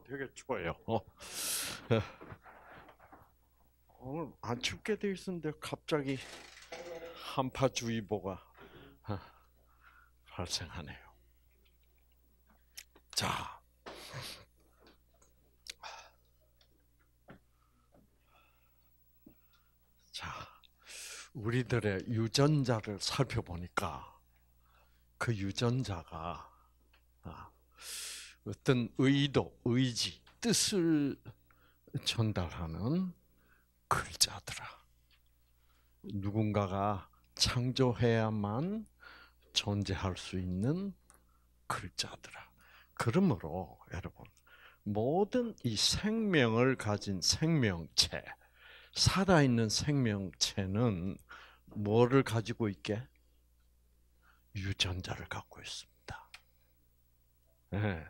되게 추워요. 어. 어. 오늘 안 춥게 돼 있었는데 갑자기 한파주의보가 발생하네요. 자, 자, 우리들의 유전자를 살펴보니까 그 유전자가 어떤 의도, 의지, 뜻을 전달하는 글자더라. 누군가가 창조해야만 존재할 수 있는 글자더라. 그러므로 여러분 모든 이 생명을 가진 생명체, 살아있는 생명체는 뭐를 가지고 있게? 유전자를 갖고 있습니다. 네.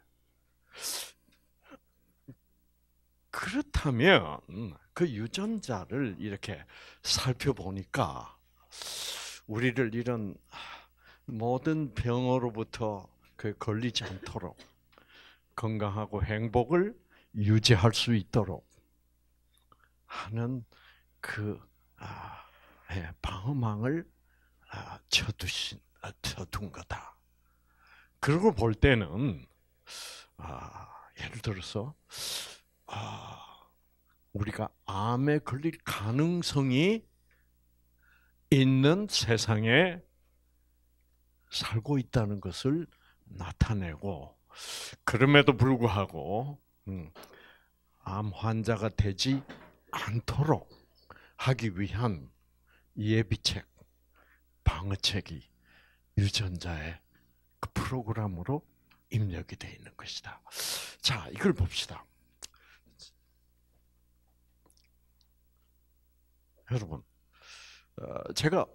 그렇다면 그 유전자를 이렇게 살펴보니까 우리를 이런 모든 병으로부터 그 걸리지 않도록 건강하고 행복을 유지할 수 있도록 하는 그 아, 예, 방어망을 아, 쳐두신 아, 쳐둔 거다. 그러고 볼 때는 아, 예를 들어서 아, 우리가 암에 걸릴 가능성이 있는 세상에 살고 있다는 것을 나타내고 그럼에도 불구하고 음, 암 환자가 되지 않도록 하기 위한 예비책, 방어책이 유전자의 그 프로그램으로 입력이 되어 있는 것이다. 자, 이걸 봅시다. 여러분, 어, 제가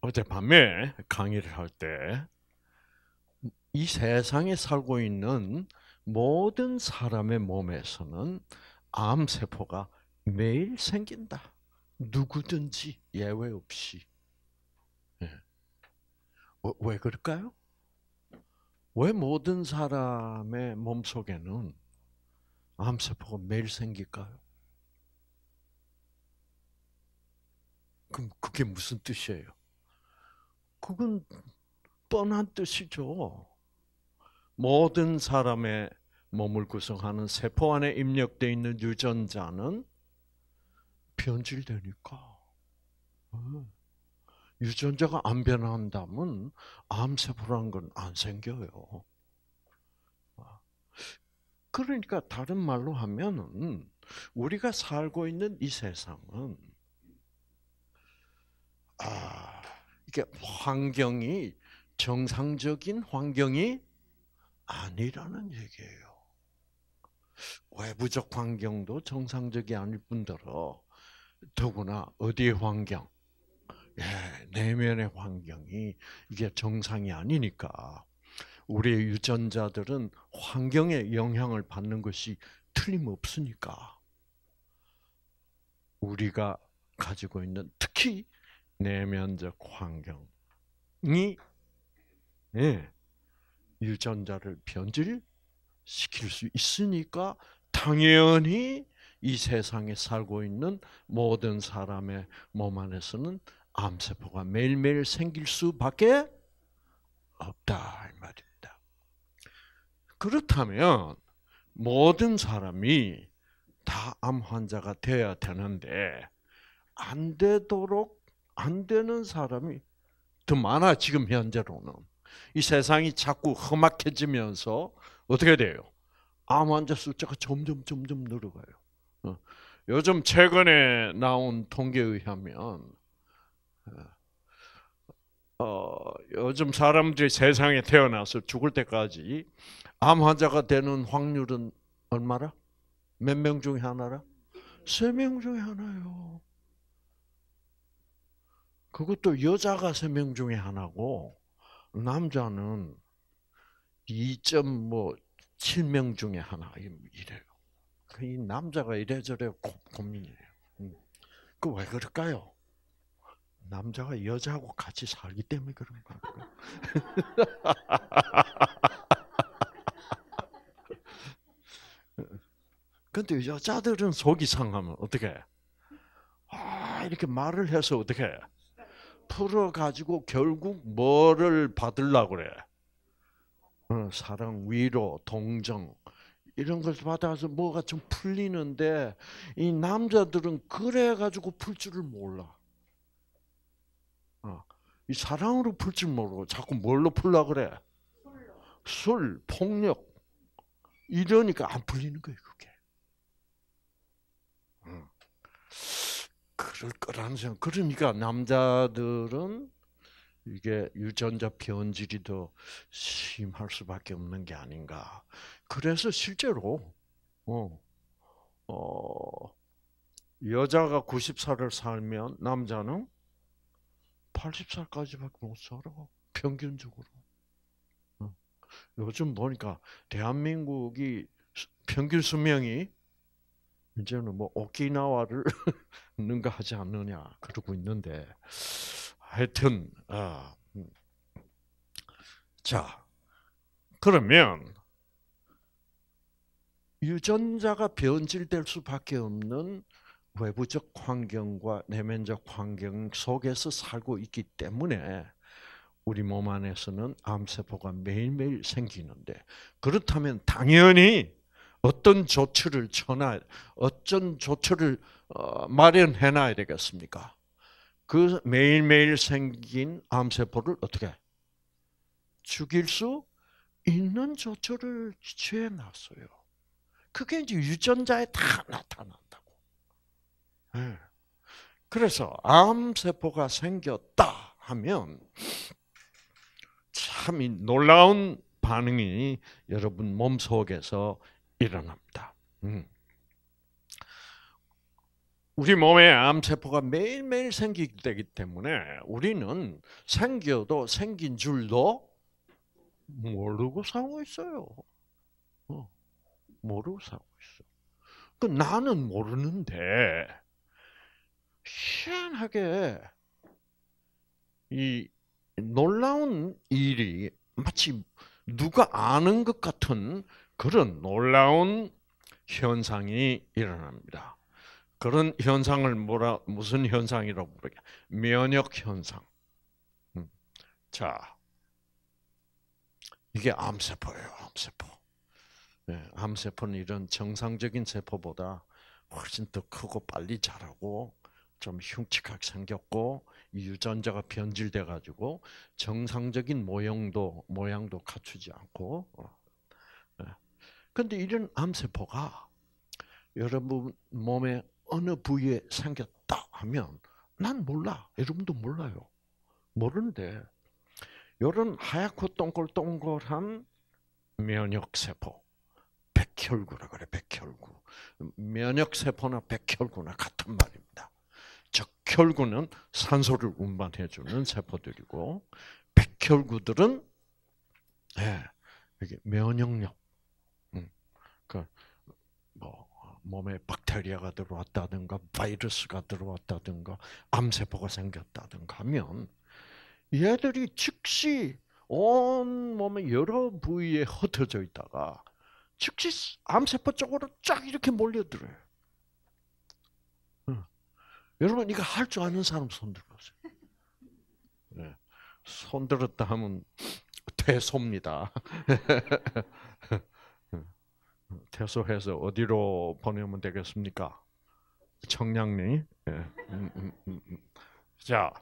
어제 밤에 강의를 할 때 이 세상에 살고 있는 모든 사람의 몸에서는 암 세포가 매일 생긴다. 누구든지 예외 없이. 예. 어, 왜 그럴까요? 왜 모든 사람의 몸속에는 암세포가 매일 생길까요? 그럼 그게 무슨 뜻이에요? 그건 뻔한 뜻이죠. 모든 사람의 몸을 구성하는 세포 안에 입력되 있는 유전자는 변질되니까. 음. 유전자가 안 변한다면 암세포라는건 안 생겨요. 아, 그러니까 다른 말로 하면은 우리가 살고 있는 이 세상은 아 이게 환경이 정상적인 환경이 아니라는 얘기예요. 외부적 환경도 정상적이 아닐 뿐더러 더구나 어디의 환경 예, 내면의 환경이 이게 정상이 아니니까 우리의 유전자들은 환경에 영향을 받는 것이 틀림없으니까 우리가 가지고 있는 특히 내면적 환경이 예, 유전자를 변질시킬 수 있으니까 당연히 이 세상에 살고 있는 모든 사람의 몸 안에서는 암세포가 매일매일 생길 수밖에 없다 이 말입니다. 그렇다면 모든 사람이 다 암 환자가 되어야 되는데 안 되도록 안 되는 사람이 더 많아 지금 현재로는 이 세상이 자꾸 험악해지면서 어떻게 돼요? 암 환자 숫자가 점점 점점 늘어가요. 어, 요즘 최근에 나온 통계에 의하면 어, 요즘 사람들이 세상에 태어나서 죽을 때까지 암 환자가 되는 확률은 얼마라? 몇 명 중에 하나라? 세 명 중에 하나요. 그것도 여자가 세 명 중에 하나고 남자는 2.7명 뭐 중에 하나 이래요. 그 이 남자가 이래저래 고, 민이에요 음. 그왜 그럴까요? 남자가 여자하고 같이 살기 때문에 그런 거 아닐까? 근데 여자들은 속이 상하면 어떻게? 아, 이렇게 말을 해서 어떻게? 풀어 가지고 결국 뭐를 받으려 그래? 어, 사랑, 위로, 동정 이런 걸 받아서 뭐가 좀 풀리는데 이 남자들은 그래 가지고 풀 줄을 몰라. 이 사랑으로 풀지 모르고 자꾸 뭘로 풀라 그래? 술 폭력 이러니까 안 풀리는 거예요 그게. 응. 그럴 거라는 생각. 그러니까 남자들은 이게 유전자 변질이 더 심할 수밖에 없는 게 아닌가. 그래서 실제로 어, 어 여자가 90살을 살면 남자는 80살까지밖에 못 살아. 평균적으로. 어. 요즘 보니까 대한민국이 평균 수명이 이제는 뭐 오키나와를 능가하지 않느냐 그러고 있는데 하여튼 아, 음. 자 그러면 유전자가 변질될 수밖에 없는 외부적 환경과 내면적 환경 속에서 살고 있기 때문에 우리 몸 안에서는 암세포가 매일매일 생기는데 그렇다면 당연히 어떤 조치를 쳐놔, 어떤 조치를 어, 마련해 놔야 되겠습니까? 그 매일매일 생긴 암세포를 어떻게 죽일 수 있는 조처를 취해 놨어요. 그게 이제 유전자에 다 나타난다. 예. 그래서 암세포가 생겼다 하면 참 놀라운 반응이 여러분 몸 속에서 일어납니다. 음. 우리 몸에 암세포가 매일매일 생기기 때문에 우리는 생겨도 생긴 줄도 모르고 살고 있어요. 어. 모르고 살고 있어. 그 나는 모르는데 희한하게 이 놀라운 일이 마치 누가 아는 것 같은 그런 놀라운 현상이 일어납니다. 그런 현상을 뭐라 무슨 현상이라고 부르게 면역 현상. 음. 자, 이게 암세포예요. 암세포. 네, 암세포는 이런 정상적인 세포보다 훨씬 더 크고 빨리 자라고 좀 흉측하게 생겼고 유전자가 변질돼 가지고 정상적인 모형도 모양도 갖추지 않고 어. 예. 근데 이런 암세포가 여러분 몸의 어느 부위에 생겼다 하면 난 몰라. 여러분도 몰라요. 모르는데 이런 하얗고 동글동글한 면역세포, 백혈구라 그래, 백혈구. 면역세포나 백혈구나 같은 말입니다. 적 혈구는 산소를 운반해주는 세포들이고 백혈구들은 네, 이게 면역력, 음, 그까뭐 그러니까 몸에 박테리아가 들어왔다든가 바이러스가 들어왔다든가 암세포가 생겼다든가 하면 얘들이 즉시 온 몸의 여러 부위에 흩어져 있다가 즉시 암세포 쪽으로 쫙 이렇게 몰려들어요. 여러분 이거 할 줄 아는 사람 손 들어보세요. 네. 손 들었다 하면 퇴소입니다. 퇴소해서 어디로 보내면 되겠습니까? 청량리. 네. 음, 음, 음. 음. 자,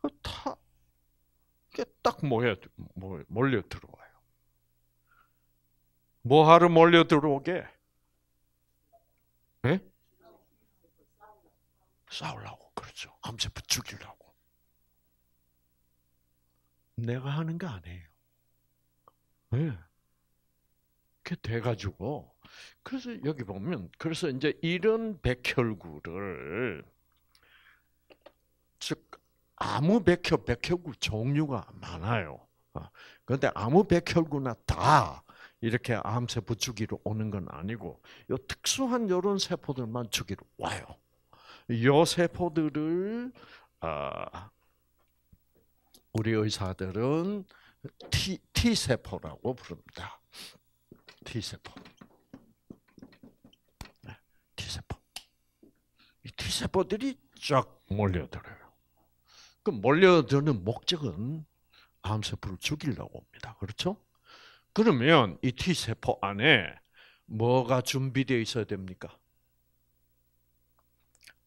그 다딱 모여 뭐, 몰려 들어와요. 뭐하러 몰려 들어오게? 네? 싸우려고 그러죠 암세포 죽이려고. 내가 하는 게 아니에요. 네. 그렇게 돼가지고 그래서 여기 보면 그래서 이제 이런 백혈구를 즉 아무 백혈 백혈구 종류가 많아요. 어. 그런데 아무 백혈구나 다 이렇게 암세포 주기로 오는 건 아니고 요 특수한 요런 세포들만 주기로 와요. 요세포들을 아, 우리 의사들은 T, T세포라고 부릅니다. T세포. 네, T세포. 이 T세포들이 쫙 몰려들어요. 그 몰려드는 목적은 암세포를 죽이려고 합니다. 그렇죠? 그러면 이 T세포 안에 뭐가 준비되어 있어야 됩니까?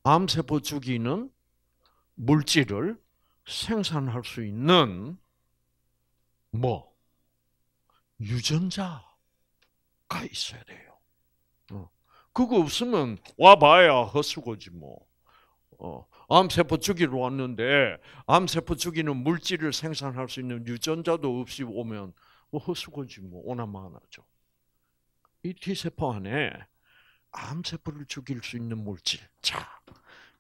암세포 죽이는 물질을 생산할 수 있는 뭐 유전자가 있어야 돼요. 어. 그거 없으면 와봐야 헛수고지 뭐. 어. 암세포 죽이러 왔는데 암세포 죽이는 물질을 생산할 수 있는 유전자도 없이 오면 뭐 헛수고지 뭐 오나마나죠. 이 T세포 안에 암세포를 죽일 수 있는 물질. 자,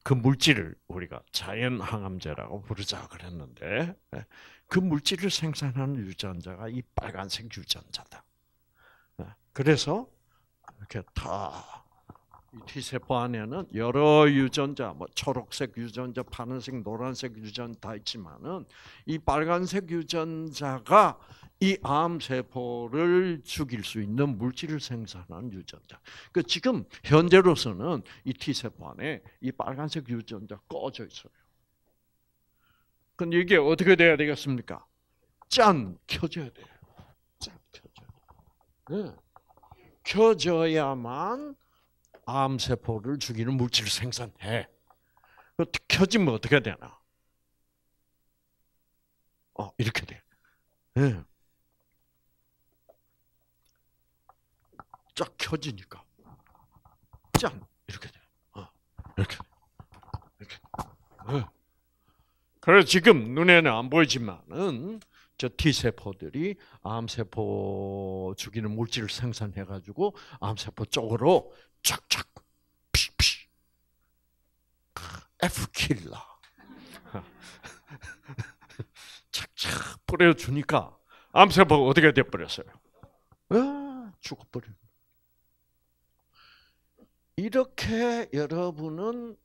그 물질을 우리가 자연 항암제라고 부르자 그랬는데 예, 그 물질을 생산하는 유전자가 이 빨간색 유전자다. 예, 그래서 이렇게 다이 T세포 안에는 여러 유전자, 뭐 초록색 유전자, 파란색, 노란색 유전자 다 있지만은 이 빨간색 유전자가 이 암세포를 죽일 수 있는 물질을 생산하는 유전자. 그 지금 현재로서는 이 T세포 안에 이 빨간색 유전자 꺼져 있어요. 근데 이게 어떻게 돼야 되겠습니까? 짠! 켜져야 돼요. 짠! 켜져야 네. 켜져야만 암세포를 죽이는 물질을 생산해. 그 켜지면 어떻게 되나? 어, 이렇게 돼. 네. 쫙 켜지니까 짠 이렇게 돼. 어, 이렇게 이렇게. 어. 그래서 지금 눈에는 안 보이지만은 저 T 세포들이 암 세포 죽이는 물질을 생산해 가지고 암 세포 쪽으로 쫙쫙 피피 F 킬러 착착 뿌려 주니까 암 세포가 어떻게 돼 버렸어요? 아, 죽어버려. 이렇게 여러분은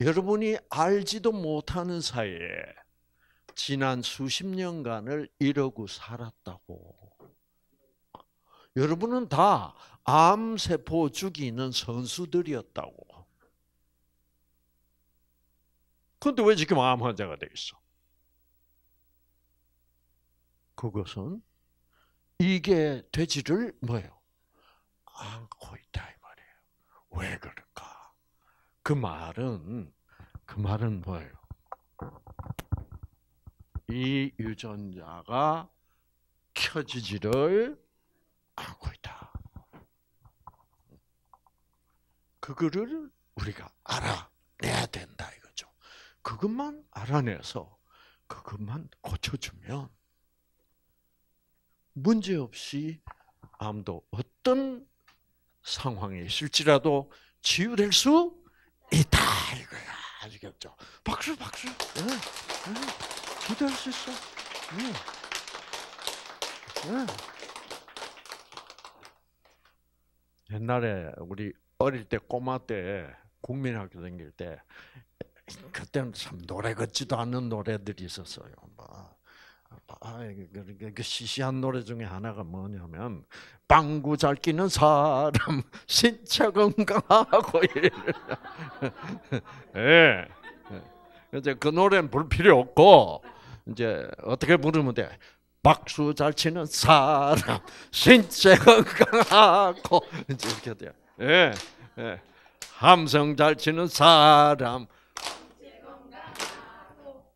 여러분이 알지도 못하는 사이에 지난 수십 년간을 이러고 살았다고. 여러분은 다 암세포 죽이는 선수들이었다고. 근데 왜 지금 암 환자가 되겠어? 그것은 이게 되지를 뭐예요? 안고 있다. 왜 그럴까? 그 말은 그 말은 뭐예요? 이 유전자가 켜지지를 않고 있다. 그거를 우리가 알아내야 된다 이거죠. 그것만 알아내서 그것만 고쳐주면 문제없이 암도 어떤 상황이 있을지라도 치유될 수 있다 이거야 아시겠죠? 박수 박수. 네, 예, 네. 예. 기대할 수 있어. 네. 네. 옛날에 우리 어릴 때 꼬마 때 국민학교 다닐 때 그때는 참 노래 같지도 않는 노래들이 있었어요. 막 뭐. 아, 그, 그, 그, 시시한 노래 중에 하나가 뭐냐면 빵구잘 끼는 사람 신체 건강하고 예, 예. 이제 그 노래는 부 필요 없고 이제 어떻게 부르면 돼? 박수 잘 치는 사람 신체 건강하고 이제 이렇게 돼. 예. 예. 함성 잘 치는 사람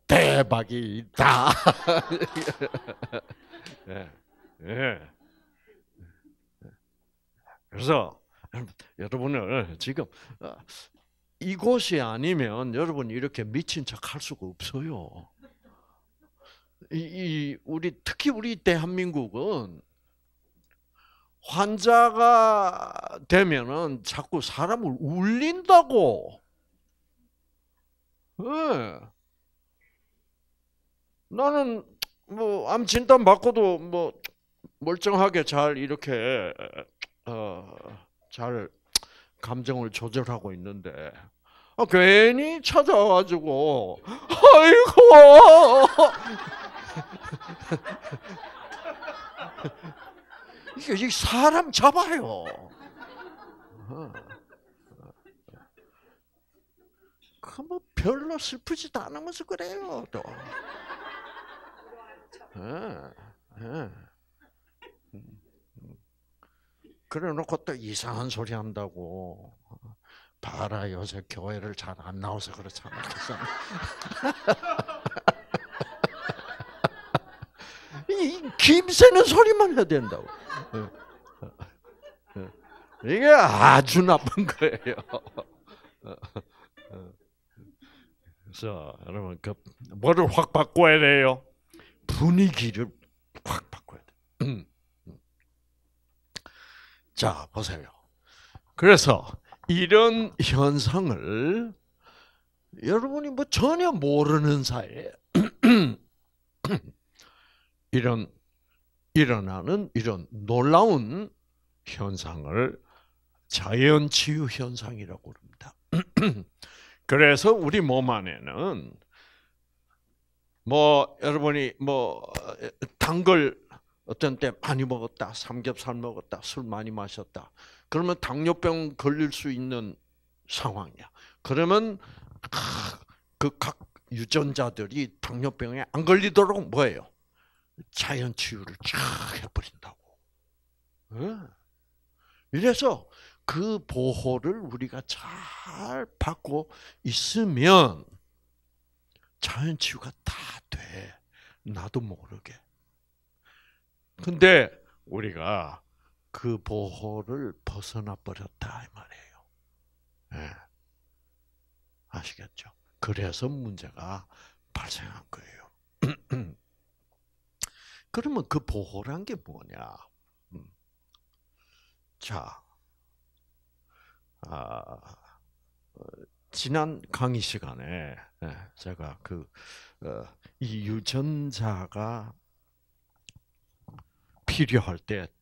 대박이 다 예, 예, 그래서 여러분을 지금 어, 이곳이 아니면 여러분 이렇게 미친 척 할 수가 없어요. 이, 우리 특히 우리 대한민국은 환자가 되면은 자꾸 사람을 울린다고. 네. 나는 뭐 암 진단 받고도 뭐 멀쩡하게 잘 이렇게 어, 잘 감정을 조절하고 있는데 아, 괜히 찾아와가지고 아이고 이게, 사람 잡아요. 어. 그뭐 별로 슬프지도 않으면서 그래요 또. 예, 예. 그래 놓고 또 이상한 소리 한다고. 봐라, 요새 교회를 잘 안 나와서 그렇잖아. 이 김새는 소리만 해야 된다고. 예, 이게 아주 나쁜 거예요. 그래서 여러분 그 뭐를 확 바꿔야 돼요. 분위기를 확 바꿔야 돼. 음. 자, 보세요. 그래서 이런 현상을 여러분이 뭐 전혀 모르는 사이에 이런 일어나는 이런 놀라운 현상을 자연 치유 현상이라고 그니다 그래서 우리 몸 안에는 뭐 여러분이 뭐단 걸 어떤 때 많이 먹었다, 삼겹살 먹었다, 술 많이 마셨다. 그러면 당뇨병 걸릴 수 있는 상황이야. 그러면 아, 그각 유전자들이 당뇨병에 안 걸리도록 뭐예요? 자연 치유를 쫙 해버린다고. 예? 이래서 그 보호를 우리가 잘 받고 있으면 자연 치유가 나도 모르게. 근데 우리가 그 보호를 벗어나 버렸다 이 말이에요. 네. 아시겠죠? 그래서 문제가 발생한 거예요. 그러면 그 보호란 게 뭐냐? 음. 자, 아, 어, 지난 강의 시간에 예, 제가 그 어, 이 유전자가 필요할 때탁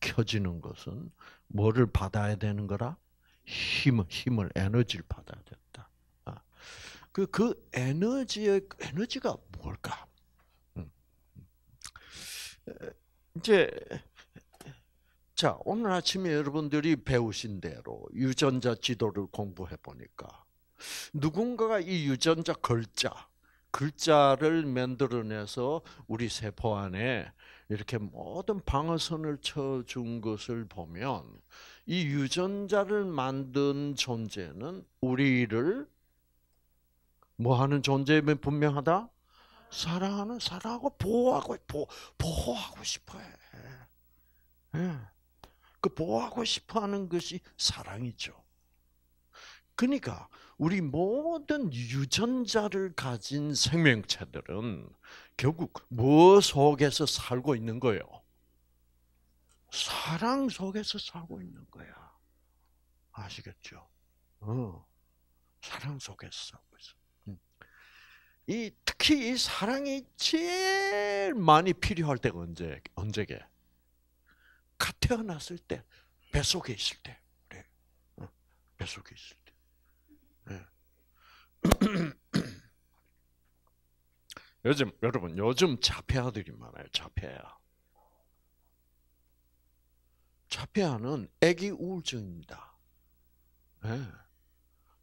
켜지는 것은 뭐를 받아야 되는 거라? 힘을, 힘을, 에너지를 받아야 된다. 아, 그, 그 에너지의, 에너지가 뭘까? 음. 이제, 자, 오늘 아침에 여러분들이 배우신 대로 유전자 지도를 공부해 보니까 누군가가 이 유전자 걸자, 글자를 만들어내서 우리 세포 안에 이렇게 모든 방어선을 쳐준 것을 보면 이 유전자를 만든 존재는 우리를 뭐 하는 존재면 분명하다? 사랑하는 사랑하고 보호하고 보, 보호하고 싶어 해. 예. 그 보호하고 싶어 하는 것이 사랑이죠. 그러니까 우리 모든 유전자를 가진 생명체들은 결국 무엇 뭐 속에서 살고 있는 거예요? 사랑 속에서 살고 있는 거야. 아시겠죠? 어. 사랑 속에서 살고 있어. 음. 이 특히 이 사랑이 제일 많이 필요할 때가 언제 언제게? 갓 태어났을 때 뱃속에 있을 때. 그래. 응. 어. 뱃속에 있을 때. 예. 요즘 여러분 요즘 자폐아들이 많아요. 자폐아. 자폐아는 애기 우울증입니다. 네.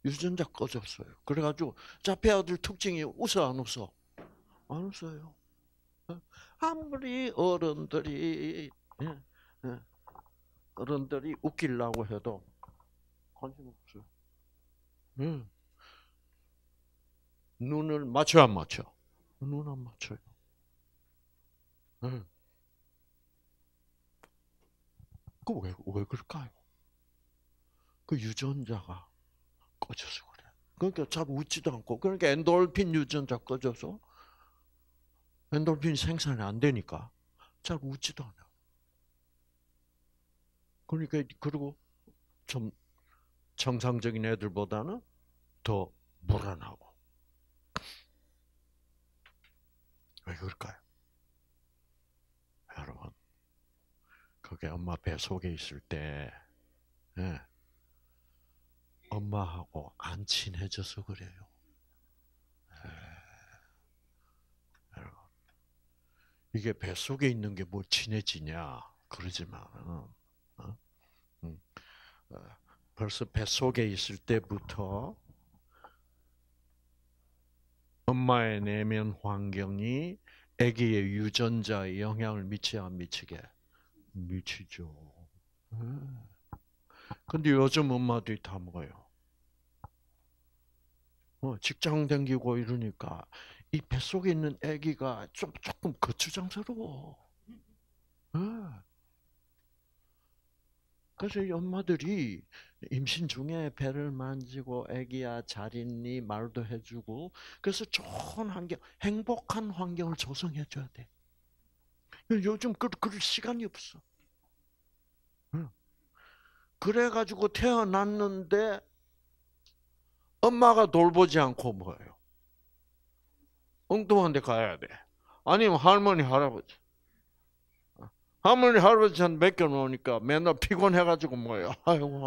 유전자 꺼졌어요. 그래가지고 자폐아들 특징이 웃어 안 웃어? 안 웃어요. 예. 아무리 어른들이 어른들이 웃기려고 해도 관심 없어요. 응. 음. 눈을 맞춰 안 맞춰? 눈 안 맞춰요. 응. 네. 그왜 왜 그럴까요? 그 유전자가 꺼져서 그래. 그러니까 잘 웃지도 않고 그러니까 엔돌핀 유전자 꺼져서 엔돌핀 생산이 안 되니까 잘 웃지도 않아. 그러니까 그리고 좀 정상적인 애들보다는 더 불안하고. 왜 그럴까요? 여러분, 그게 엄마 배 속에 있을 때, 예, 엄마하고 안 친해져서 그래요. 예, 여러분, 이게 배 속에 있는 게뭘 뭐 친해지냐? 그러지만, 어? 응. 음, 음, 어. 벌써 뱃속에 있을 때부터 엄마의 내면 환경이 아기의 유전자에 영향을 미치야 미치게 미치죠. 근데 요즘 엄마들이 다 먹어요. 어, 직장 다기고 이러니까 이 뱃속에 있는 아기가 좀 조금 거추장스러워. 어. 그래서 엄마들이 임신 중에 배를 만지고 아기야 잘 있니 말도 해주고 그래서 좋은 환경, 행복한 환경을 조성해 줘야 돼. 요즘 그 그럴 시간이 없어. 그래가지고 태어났는데 엄마가 돌보지 않고 뭐예요? 엉뚱한 데 가야 돼. 아니면 할머니, 할아버지. 할머니 할아버지 한 맡겨 놓으니까 맨날 피곤해가지고 뭐예요. 아이고.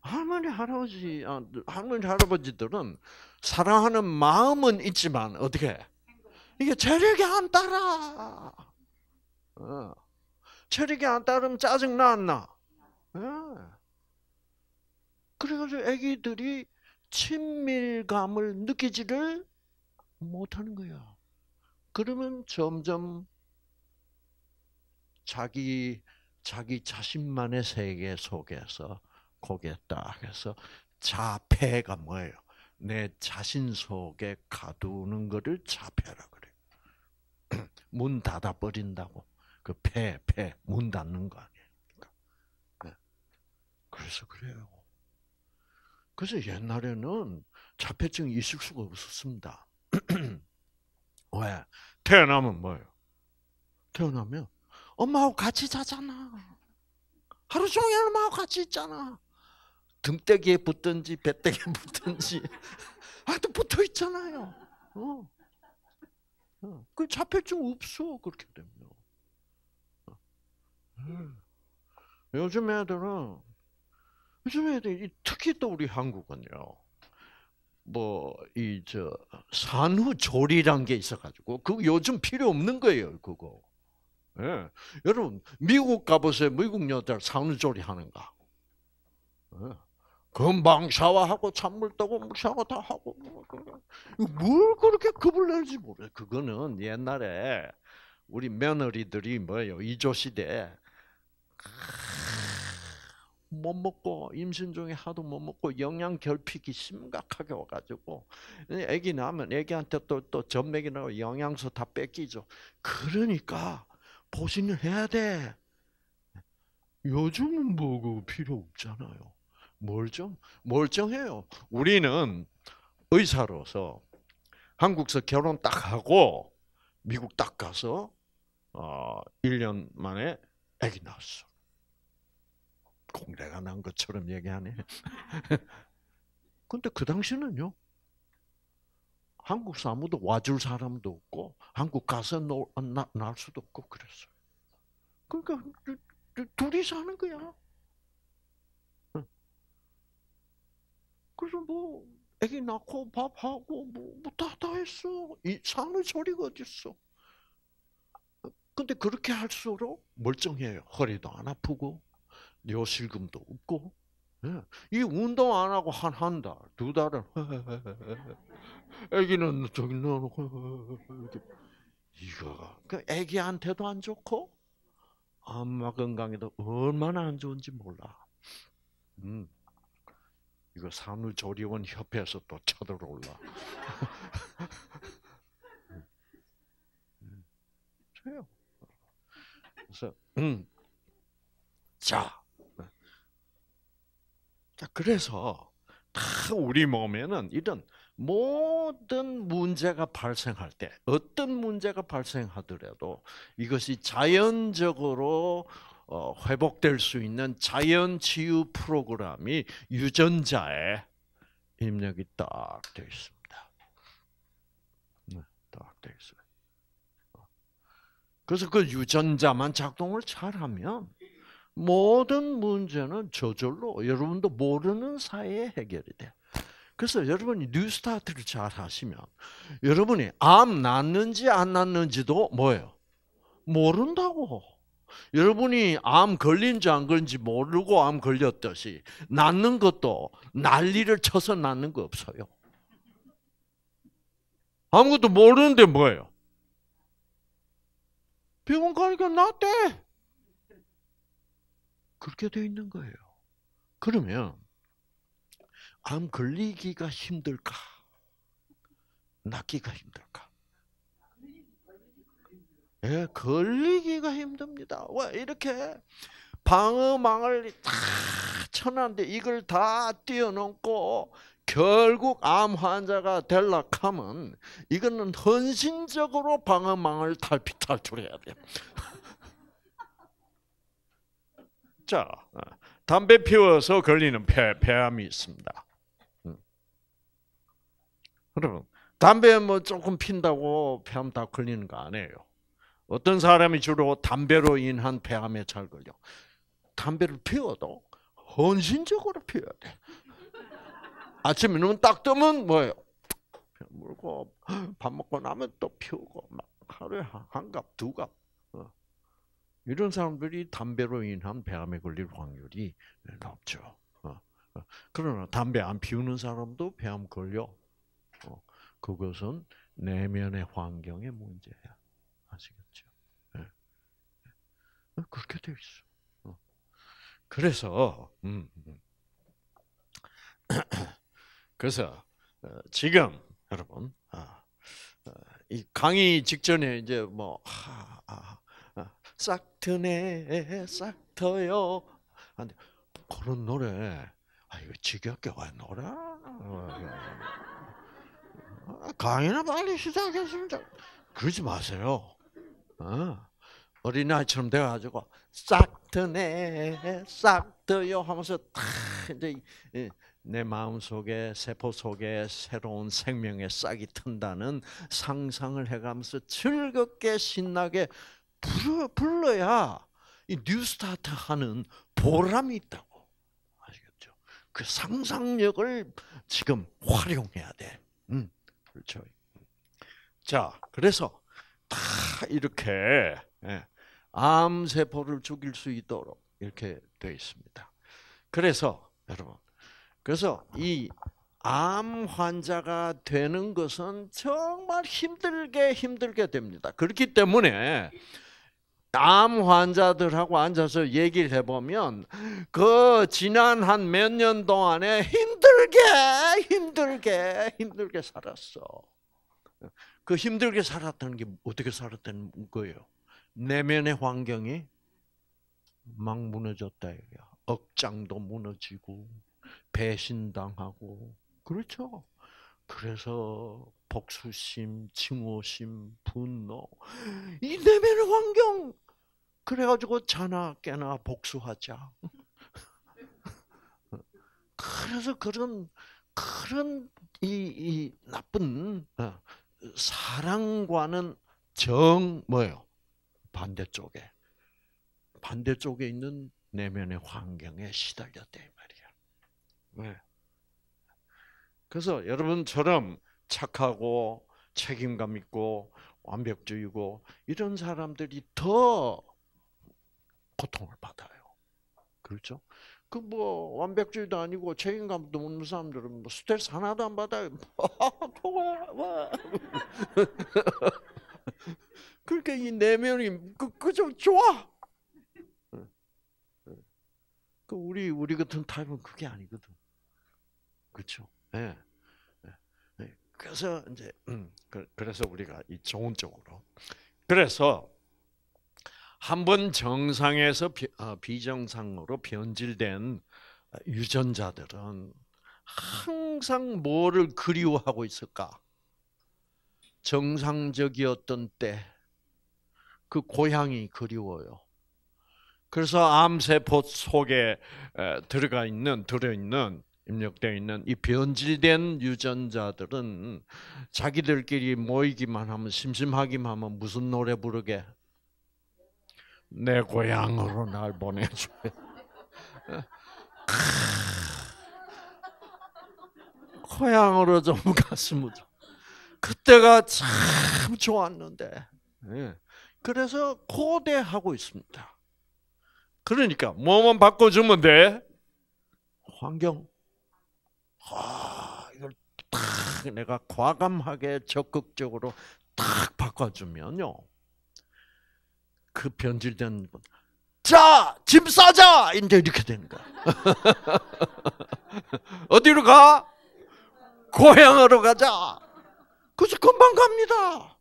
할머니 할아버지 아, 할머니 할아버지들은 사랑하는 마음은 있지만 어떻게 이게 체력이 안 따라. 어. 체력이 안 따르면 짜증 나나 예. 그래가지고 아기들이 친밀감을 느끼지를 못하는 거야. 그러면 점점 자기 자기 자신만의 세계 속에서 고개 딱 해서 자폐가 뭐예요? 내 자신 속에 가두는 것을 자폐라 그래. 문 닫아 버린다고. 그 폐, 폐, 문 닫는 거 아니에요. 그러니까. 네. 그래서 그래요. 그래서 옛날에는 자폐증이 있을 수가 없었습니다. 왜? 태어나면 뭐예요? 태어나면 엄마하고 같이 자잖아. 하루 종일 엄마하고 같이 있잖아. 등대기에 붙든지 배때기에 붙든지 하여튼 아, 붙어 있잖아요. 어. 어. 그 자폐증 없어 그렇게 되면. 음. 요즘 애들은 요즘 애들 특히 또 우리 한국은요. 뭐이저 산후조리란 게 있어가지고 그 요즘 필요 없는 거예요 그거. 예. 여러분 미국 가보세요 미국 여자들 산후조리 하는가. 예. 금방 그 샤워하고 찬물 떠고 물 샤워 다 하고 뭐 뭘 그렇게 겁을 내는지 모르겠어요. 그거는 옛날에 우리 며느리들이 뭐예요 이조 시대 아, 못 먹고 임신 중에 하도 못 먹고 영양 결핍이 심각하게 와가지고 아기 낳으면 아기한테 또또 점맥이 나고 영양소 다 뺏기죠. 그러니까 보신을 해야 돼. 요즘은 뭐그 필요 없잖아요. 멀쩡 멀쩡해요. 우리는 의사로서 한국서 결혼 딱 하고 미국 딱 가서 어 1년 만에 아기 낳았어. 공대가 난 것처럼 얘기하네. 근데 그 당시는요. 한국에무도 와줄 사람도 없고 한국 가서 놀, 나, 날 수도 없고 그랬어요. 그러니까 둘이 사는 거야. 그래서 뭐 아기 낳고 밥하고 뭐다다 뭐 다 했어. 이 사는 소리가 어디 어 근데 그렇게 할수록 멀쩡해요. 허리도 안 아프고 요실금도 없고 예, 이 운동 안 하고 한 한 달, 두 달은 아기는 저기 넣놓고 이거가 그 아기한테도 안 좋고 엄마 건강에도 얼마나 안 좋은지 몰라. 음. 이거 산후조리원 협회에서 또 쳐들어올라. 음, 음. 그래서 음. 자. 그래서 다 우리 몸에는 이런 모든 문제가 발생할 때 어떤 문제가 발생하더라도 이것이 자연적으로 어, 회복될 수 있는 자연 치유 프로그램이 유전자에 입력이 딱 되어 있습니다. 네, 딱 되어 있어요. 어. 그래서 그 유전자만 작동을 잘하면 모든 문제는 저절로 여러분도 모르는 사이에 해결이 돼요. 그래서 여러분이 뉴스타트를 잘 하시면 여러분이 암 났는지 안 났는지도 뭐예요? 모른다고. 여러분이 암 걸린지 안 걸린지 모르고 암 걸렸듯이 낫는 것도 난리를 쳐서 낫는 거 없어요. 아무것도 모르는데 뭐예요? 병원 가니까 낫대. 그렇게 돼 있는 거예요. 그러면 암 걸리기가 힘들까? 낫기가 힘들까? 예, 걸리기가 힘듭니다. 왜 이렇게 방어망을 다 쳐놨는데 이걸 다 뛰어넘고 결국 암 환자가 될락 하면 이거는 헌신적으로 방어망을 탈피 탈출해야 돼요. 자, 어, 담배 피워서 걸리는 폐, 폐암이 있습니다. 음. 여러분 담배 뭐 조금 핀다고 폐암 다 걸리는 거 아니에요. 어떤 사람이 주로 담배로 인한 폐암에 잘 걸려. 담배를 피워도 헌신적으로 피워야 돼. 아침에 눈딱 뜨면 뭐예요? 물고 밥 먹고 나면 또 피우고 막 하루에 한갑 두갑 어. 이런 사람들이 담배로 인한 폐암에 걸릴 확률이 높죠. 어, 어. 그러나 담배 안 피우는 사람도 폐암 걸려. 어, 그것은 내면의 환경의 문제야. 아시겠죠? 예. 그렇게 돼 있어. 그래서 음, 음. 그래서 지금 여러분 아, 이 강의 직전에 이제 뭐 아, 아, 싹 드네 싹 터요. 아, 근데 그런 노래 아 이거 지겹게 왜 놀아? 강의나 빨리 시작했습니다. 그러지 마세요. 어? 어린아이처럼 돼가지고 싹 드네 싹 드요 하면서 탁 이제 내 마음 속에 세포 속에 새로운 생명의 싹이 튼다는 상상을 해가면서 즐겁게 신나게 불러, 야이 뉴스타트 하는 보람이 있다고 아시겠죠? 그 상상력을 지금 활용해야 돼. 음, 그렇죠. 자, 그래서 다 이렇게 예, 암 세포를 죽일 수 있도록 이렇게 되어 있습니다. 그래서 여러분, 그래서 이 암 환자가 되는 것은 정말 힘들게 힘들게 됩니다. 그렇기 때문에 암 환자들하고 앉아서 얘기를 해보면 그 지난 한 몇 년 동안에 힘들게 힘들게 힘들게 살았어. 그 힘들게 살았다는 게 어떻게 살았다는 거예요? 내면의 환경이 막 무너졌다 이거야. 억장도 무너지고 배신당하고 그렇죠. 그래서 복수심, 증오심, 분노, 이 내면의 환경. 그래가지고 자나 깨나 복수하자. 그래서 그런 그런 이, 이 나쁜 어, 사랑과는 정 뭐요 반대쪽에 반대쪽에 있는 내면의 환경에 시달렸다 말이야. 왜? 네. 그래서 여러분처럼 착하고 책임감 있고 완벽주의고 이런 사람들이 더 고통을 받아요. 그렇죠? 그 뭐 완벽주의도 아니고 책임감도 없는 사람들은 뭐 스트레스 하나도 안 받아요. 뭐, 와그러니이 뭐. 내면이 그좀 그 좋아. 그 우리 우리 같은 타입은 그게 아니거든. 그렇죠? 예. 네. 그래서 이제 음, 그, 그래서 우리가 이 좋은 쪽으로 그래서 한번 정상에서 어, 비정상으로 변질된 유전자들은 항상 뭐를 그리워하고 있을까? 정상적이었던 때 그 고향이 그리워요. 그래서 암세포 속에 들어가 있는 들어 있는 입력되어 있는 이 변질된 유전자들은 자기들끼리 모이기만 하면 심심하기만 하면 무슨 노래 부르게 내 고향으로 날 보내줘. 고향으로 좀 갔으면 그때가 참 좋았는데. 예. 그래서 고대하고 있습니다. 그러니까 뭐만 바꿔주면 돼? 환경. 아, 이걸 딱 내가 과감하게 적극적으로 딱 바꿔주면요. 그 변질된 분, 자, 집 싸자! 이제 이렇게 되는 거야. 어디로 가? 고향으로 가자! 그래서 금방 갑니다.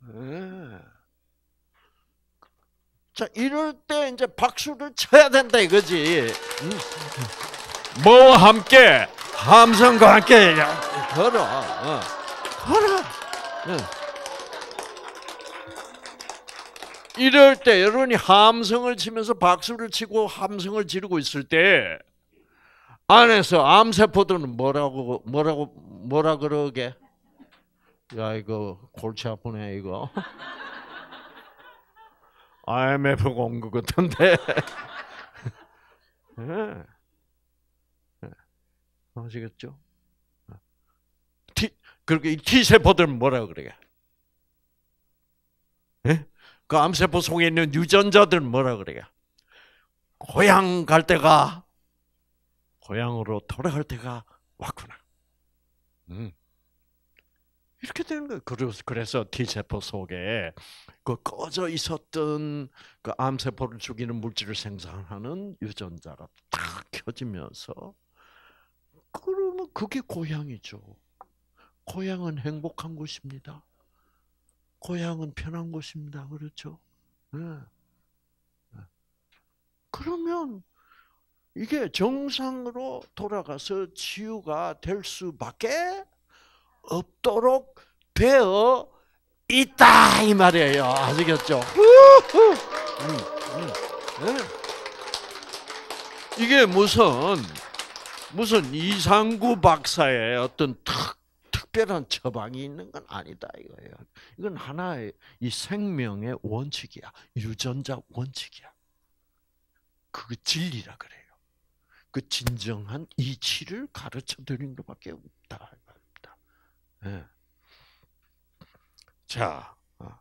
네. 자, 이럴 때 이제 박수를 쳐야 된다 이거지. 뭐 함께 함성과 함께 걸어. 어. 걸어. 어. 이럴 때 여러분이 함성을 치면서 박수를 치고 함성을 지르고 있을 때 안에서 암세포들은 뭐라고 뭐라고 뭐라 그러게? 야 이거 골치 아프네 이거. IMF가 온것 같은데. 네. 아시겠죠? T, 어. 그렇게 T세포들 뭐라 그래 예? 그 암세포 속에 있는 유전자들 뭐라 그래 고향 갈 때가, 고향으로 돌아갈 때가 왔구나. 음. 이렇게 되는 거예요. 그래서, 그래서 T세포 속에 그 꺼져 있었던 그 암세포를 죽이는 물질을 생산하는 유전자가 탁 켜지면서 그러면 그게 고향이죠. 고향은 행복한 곳입니다. 고향은 편한 곳입니다. 그렇죠? 네. 네. 그러면 이게 정상으로 돌아가서 치유가 될 수밖에 없도록 되어 있다 이 말이에요. 아시겠죠? 음, 음. 네. 이게 무슨 무슨 이상구 박사의 어떤 특, 특별한 처방이 있는 건 아니다 이거예요. 이건 하나의 이 생명의 원칙이야. 유전자 원칙이야. 그게 진리라 그래요. 그 진정한 이치를 가르쳐 드린 것밖에 없다. 네. 자, 어.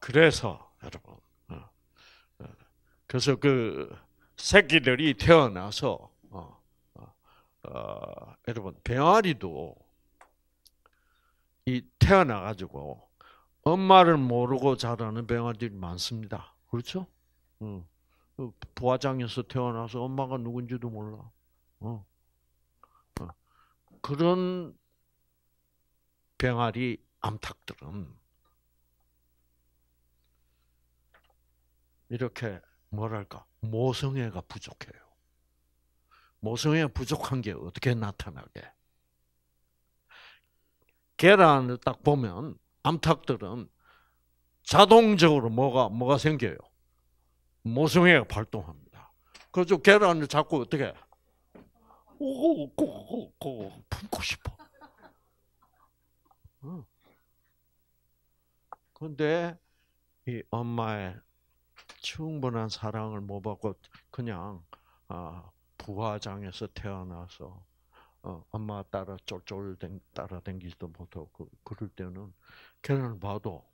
그래서 여러분, 어. 어. 그래서 그 새끼들이 태어나서 어, 여러분 병아리도 이 태어나 가지고 엄마를 모르고 자라는 병아리들이 많습니다. 그렇죠? 응. 어, 어, 부화장에서 태어나서 엄마가 누군지도 몰라. 어. 어. 그런 병아리 암탉들은 이렇게 뭐랄까 모성애가 부족해요. 모성애 부족한 게 어떻게 나타나게? 계란을 딱 보면 암탉들은 자동적으로 뭐가 뭐가 생겨요. 모성애가 발동합니다. 그래서 계란을 자꾸 어떻게 오고고고 품고 싶어. 그런데 어. 이 엄마의 충분한 사랑을 못 받고 그냥 아 부화장에서 태어나서 어, 엄마 따라 쫄쫄 따라댕기지도 못하고 그, 그럴 때는 걔는 봐도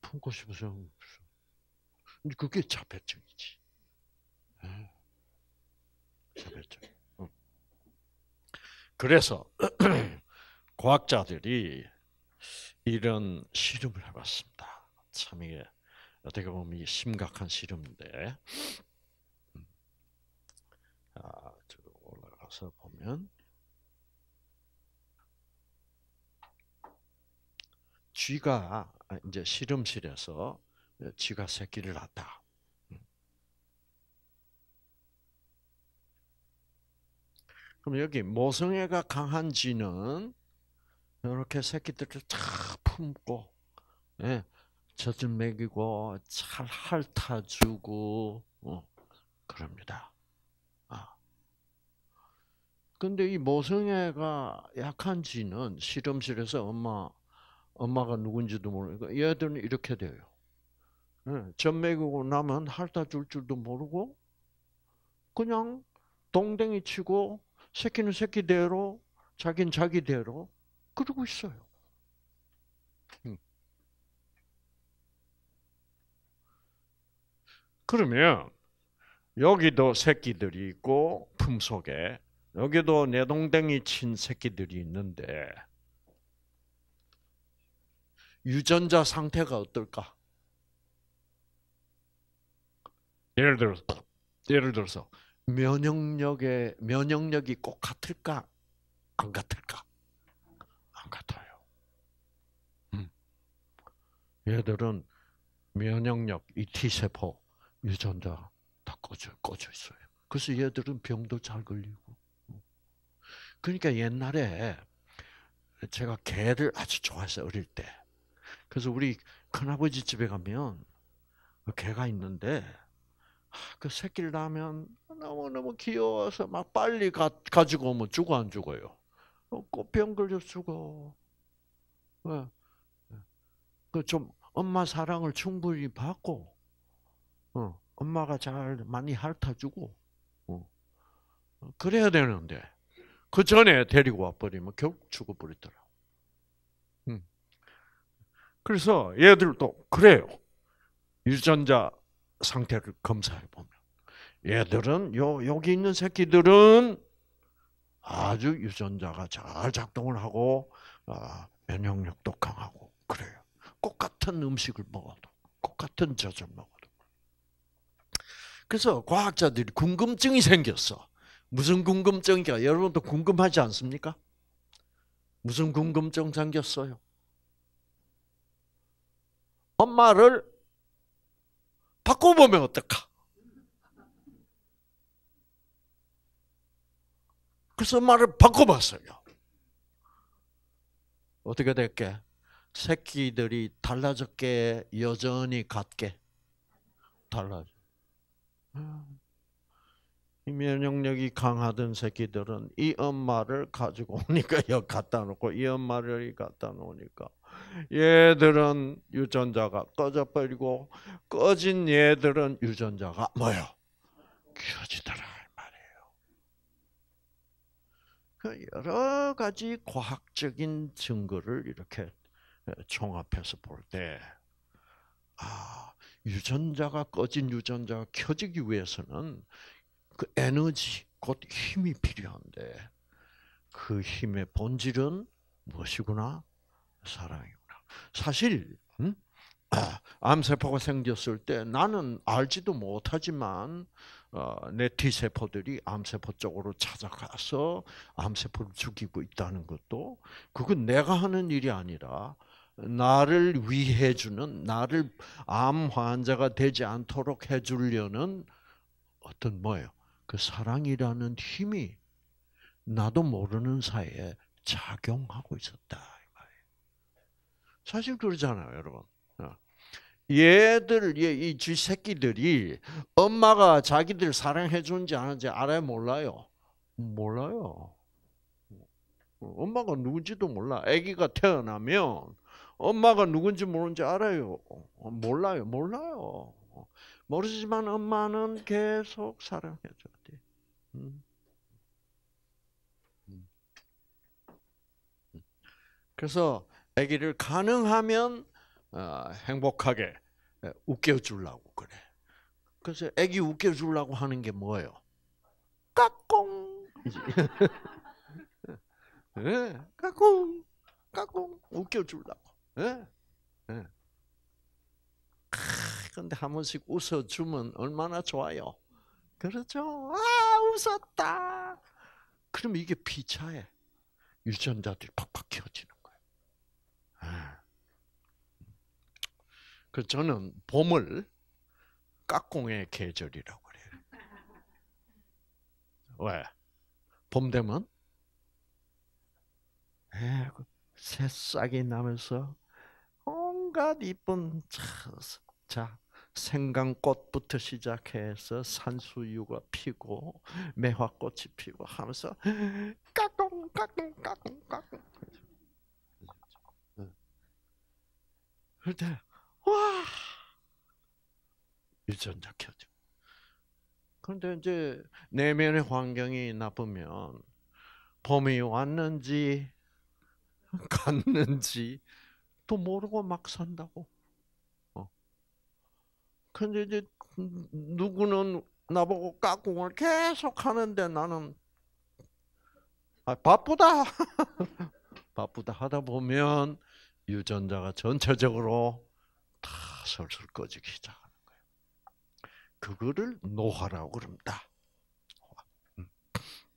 품고 싶어서 없어. 근데 그게 자폐증이지. 네. 자폐증. 응. 그래서 과학자들이 이런 실험을 해봤습니다. 참 이게 어떻게 보면 심각한 실험인데 쭉 올라가서 보면 쥐가 아, 이제 실험실에서 쥐가 새끼를 낳다. 그럼 여기 모성애가 강한 쥐는 이렇게 새끼들을 쫙 품고, 예, 젖을 먹이고, 잘 핥아주고, 어, 그럽니다. 근데 이 모성애가 약한지는 실험실에서 엄마 엄마가 누군지도 모르니까 얘들은 이렇게 돼요. 예, 젖 먹이고 나면 핥아 줄 줄도 모르고 그냥 동댕이 치고 새끼는 새끼대로 자긴 자기대로 그러고 있어요. 음. 그러면 여기도 새끼들이 있고 품속에 여기도 내 동댕이 친 새끼들이 있는데 유전자 상태가 어떨까? 예를 들어서 예를 들어서 면역력의 면역력이 꼭 같을까? 안 같을까? 안 같아요. 음. 얘들은 면역력 이 T 세포 유전자 다 꽂혀 꽂혀 있어요. 그래서 얘들은 병도 잘 걸리고 그러니까 옛날에 제가 개를 아주 좋아했어요 어릴 때. 그래서 우리 큰아버지 집에 가면 그 개가 있는데 아, 그 새끼를 낳으면 너무너무 귀여워서 막 빨리 가, 가지고 오면 죽어 안 죽어요. 꽃병 걸려 죽어. 왜? 그좀 엄마 사랑을 충분히 받고, 어, 엄마가 잘 많이 핥아주고, 어, 어 그래야 되는데, 그 전에 데리고 와버리면 결국 죽어버리더라. 음. 그래서 얘들도 그래요. 유전자 상태를 검사해 보면 얘들은 요 여기 있는 새끼들은 아주 유전자가 잘 작동을 하고 아, 면역력도 강하고 그래요. 똑 같은 음식을 먹어도 똑 같은 젖을 먹어도 그래서 과학자들이 궁금증이 생겼어. 무슨 궁금증이야? 여러분도 궁금하지 않습니까? 무슨 궁금증 생겼어요? 엄마를 바꿔보면 어떨까? 그래서 말을 바꿔봤어요. 어떻게 될게? 새끼들이 달라졌게 여전히 같게 달라져. 면역력이 강하던 새끼들은 이 엄마를 가지고 오니까 여기 갖다 놓고 이 엄마를 갖다 놓으니까 얘들은 유전자가 꺼져 버리고 꺼진 얘들은 유전자가 뭐요? 켜지더라 말이에요. 그 여러 가지 과학적인 증거를 이렇게 종합해서 볼 때, 아 유전자가 꺼진 유전자가 켜지기 위해서는 그 에너지, 곧 힘이 필요한데 그 힘의 본질은 무엇이구나? 사랑이구나. 사실 음? 암세포가 생겼을 때 나는 알지도 못하지만 어, 내 T세포들이 암세포 쪽으로 찾아가서 암세포를 죽이고 있다는 것도 그건 내가 하는 일이 아니라 나를 위해 주는 나를 암 환자가 되지 않도록 해주려는 어떤 뭐예요? 그 사랑이라는 힘이 나도 모르는 사이에 작용하고 있었다. 사실 그러잖아요, 여러분. 어. 얘들, 이 쥐새끼들이 엄마가 자기들 사랑해주지 아는지 알아요, 몰라요? 몰라요. 엄마가 누군지도 몰라. 아기가 태어나면 엄마가 누군지 모르는지 알아요? 몰라요, 몰라요. 모르지만 엄마는 계속 사랑해줬대. 음. 음. 음. 그래서 아기를 가능하면 어, 행복하게 웃겨주려고 그래. 그래서 아기 웃겨주려고 하는 게 뭐예요? 까꿍. 예, 까꿍, 까꿍 웃겨주려고. 예, 예. 근데 한 번씩 웃어주면 얼마나 좋아요. 그렇죠? 아, 웃었다! 그럼 이게 피차에 유전자들이 팍팍 키지는 거예요. 예. 그 저는 봄을 깍공의 계절이라고 그래요. 왜? 봄 되면 예, 그 새싹이 나면서 온갖 이쁜 자 생강꽃부터 시작해서 산수유가 피고 매화꽃이 피고 하면서 까꿍 까꿍 까꿍 까꿍 그럴 때 와! 유전자 켜져. 그런데 이제 내면의 환경이 나쁘면 봄이 왔는지 갔는지 또 모르고 막 산다고. 근데 이제 누구는 나보고 까꿍을 계속 하는데 나는 아, 바쁘다. 바쁘다 하다 보면 유전자가 전체적으로 다 슬슬 꺼지기 시작하는 거예요. 그거를 노화라고 그럽니다. 음.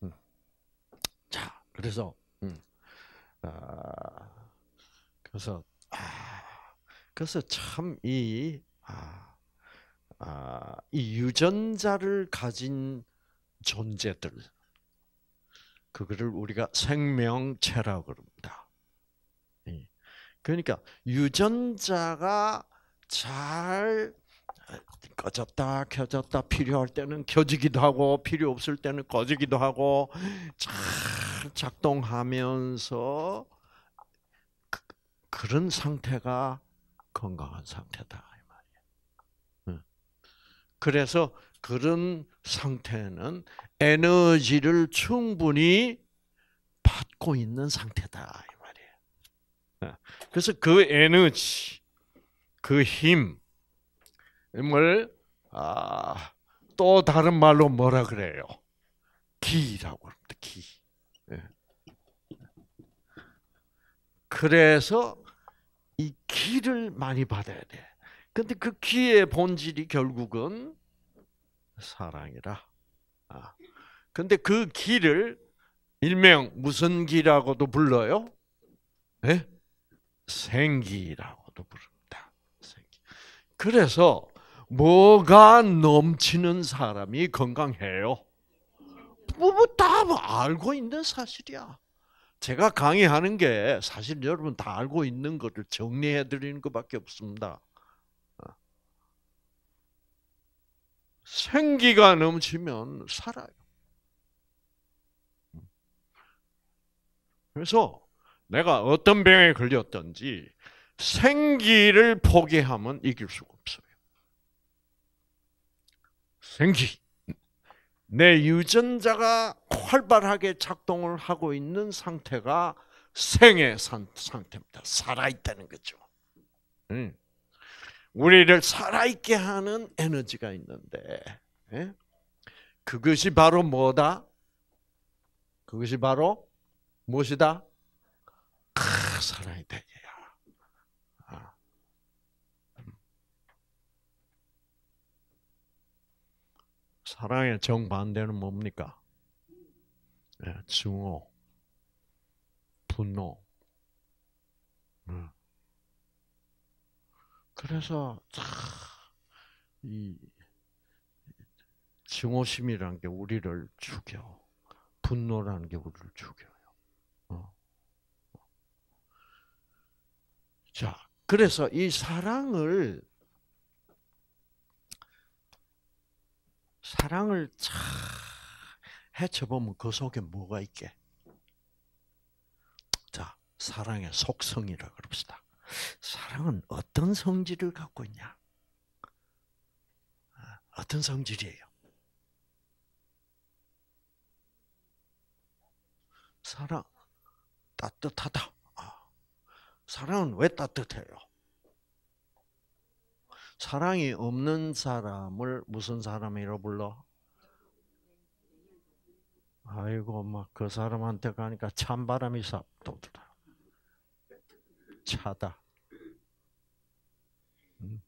음. 자, 그래서 음. 아, 그래서 아, 그래서 참 이 아, 아, 이 유전자를 가진 존재들 그거를 우리가 생명체라고 그럽니다. 예. 그러니까 유전자가 잘 꺼졌다 켜졌다 필요할 때는 켜지기도 하고 필요 없을 때는 꺼지기도 하고 잘 작동하면서 그, 그런 상태가 건강한 상태다. 그래서 그런 상태는 에너지를 충분히 받고 있는 상태다 이 말이에요. 어, 그래서 그 에너지, 그 힘을 아, 또 다른 말로 뭐라 그래요? 기라고 합니다. 기. 예. 그래서 이 기를 많이 받아야 돼. 근데 그 귀의 본질이 결국은 사랑이라. 아. 근데 그 길을 일명 무슨 기라고도 불러요? 네? 예? 생기라고도 부릅니다. 생기. 그래서 뭐가 넘치는 사람이 건강해요? 뭐 다 알고 있는 사실이야. 제가 강의하는 게 사실 여러분 다 알고 있는 것을 정리해 드리는 것밖에 없습니다. 생기가 넘치면 살아요. 그래서 내가 어떤 병에 걸렸든지 생기를 포기하면 이길 수가 없어요. 생기. 내 유전자가 활발하게 작동을 하고 있는 상태가 생의 상태입니다. 살아있다는 거죠. 응. 음. 우리를 살아있게 하는 에너지가 있는데 예? 그것이 바로 뭐다? 그것이 바로 무엇이다? 아, 그 야 아. 사랑의 정반대는 뭡니까? 예, 증오, 분노, 음. 그래서 참이 증오심이란 게 우리를 죽여. 분노라는 게 우리를 죽여요. 어. 자, 그래서 이 사랑을 사랑을 참 헤쳐보면 그 속에 뭐가 있게? 자, 사랑의 속성이라 그럽시다. 사랑은 어떤 성질을 갖고 있냐? 아, 어떤 성질이에요? 사랑 따뜻하다. 아, 사랑은 왜 따뜻해요? 사랑이 없는 사람을 무슨 사람이라 불러? 아이고 막 그 사람한테 가니까 찬바람이 싹 도더라. 차다. 음.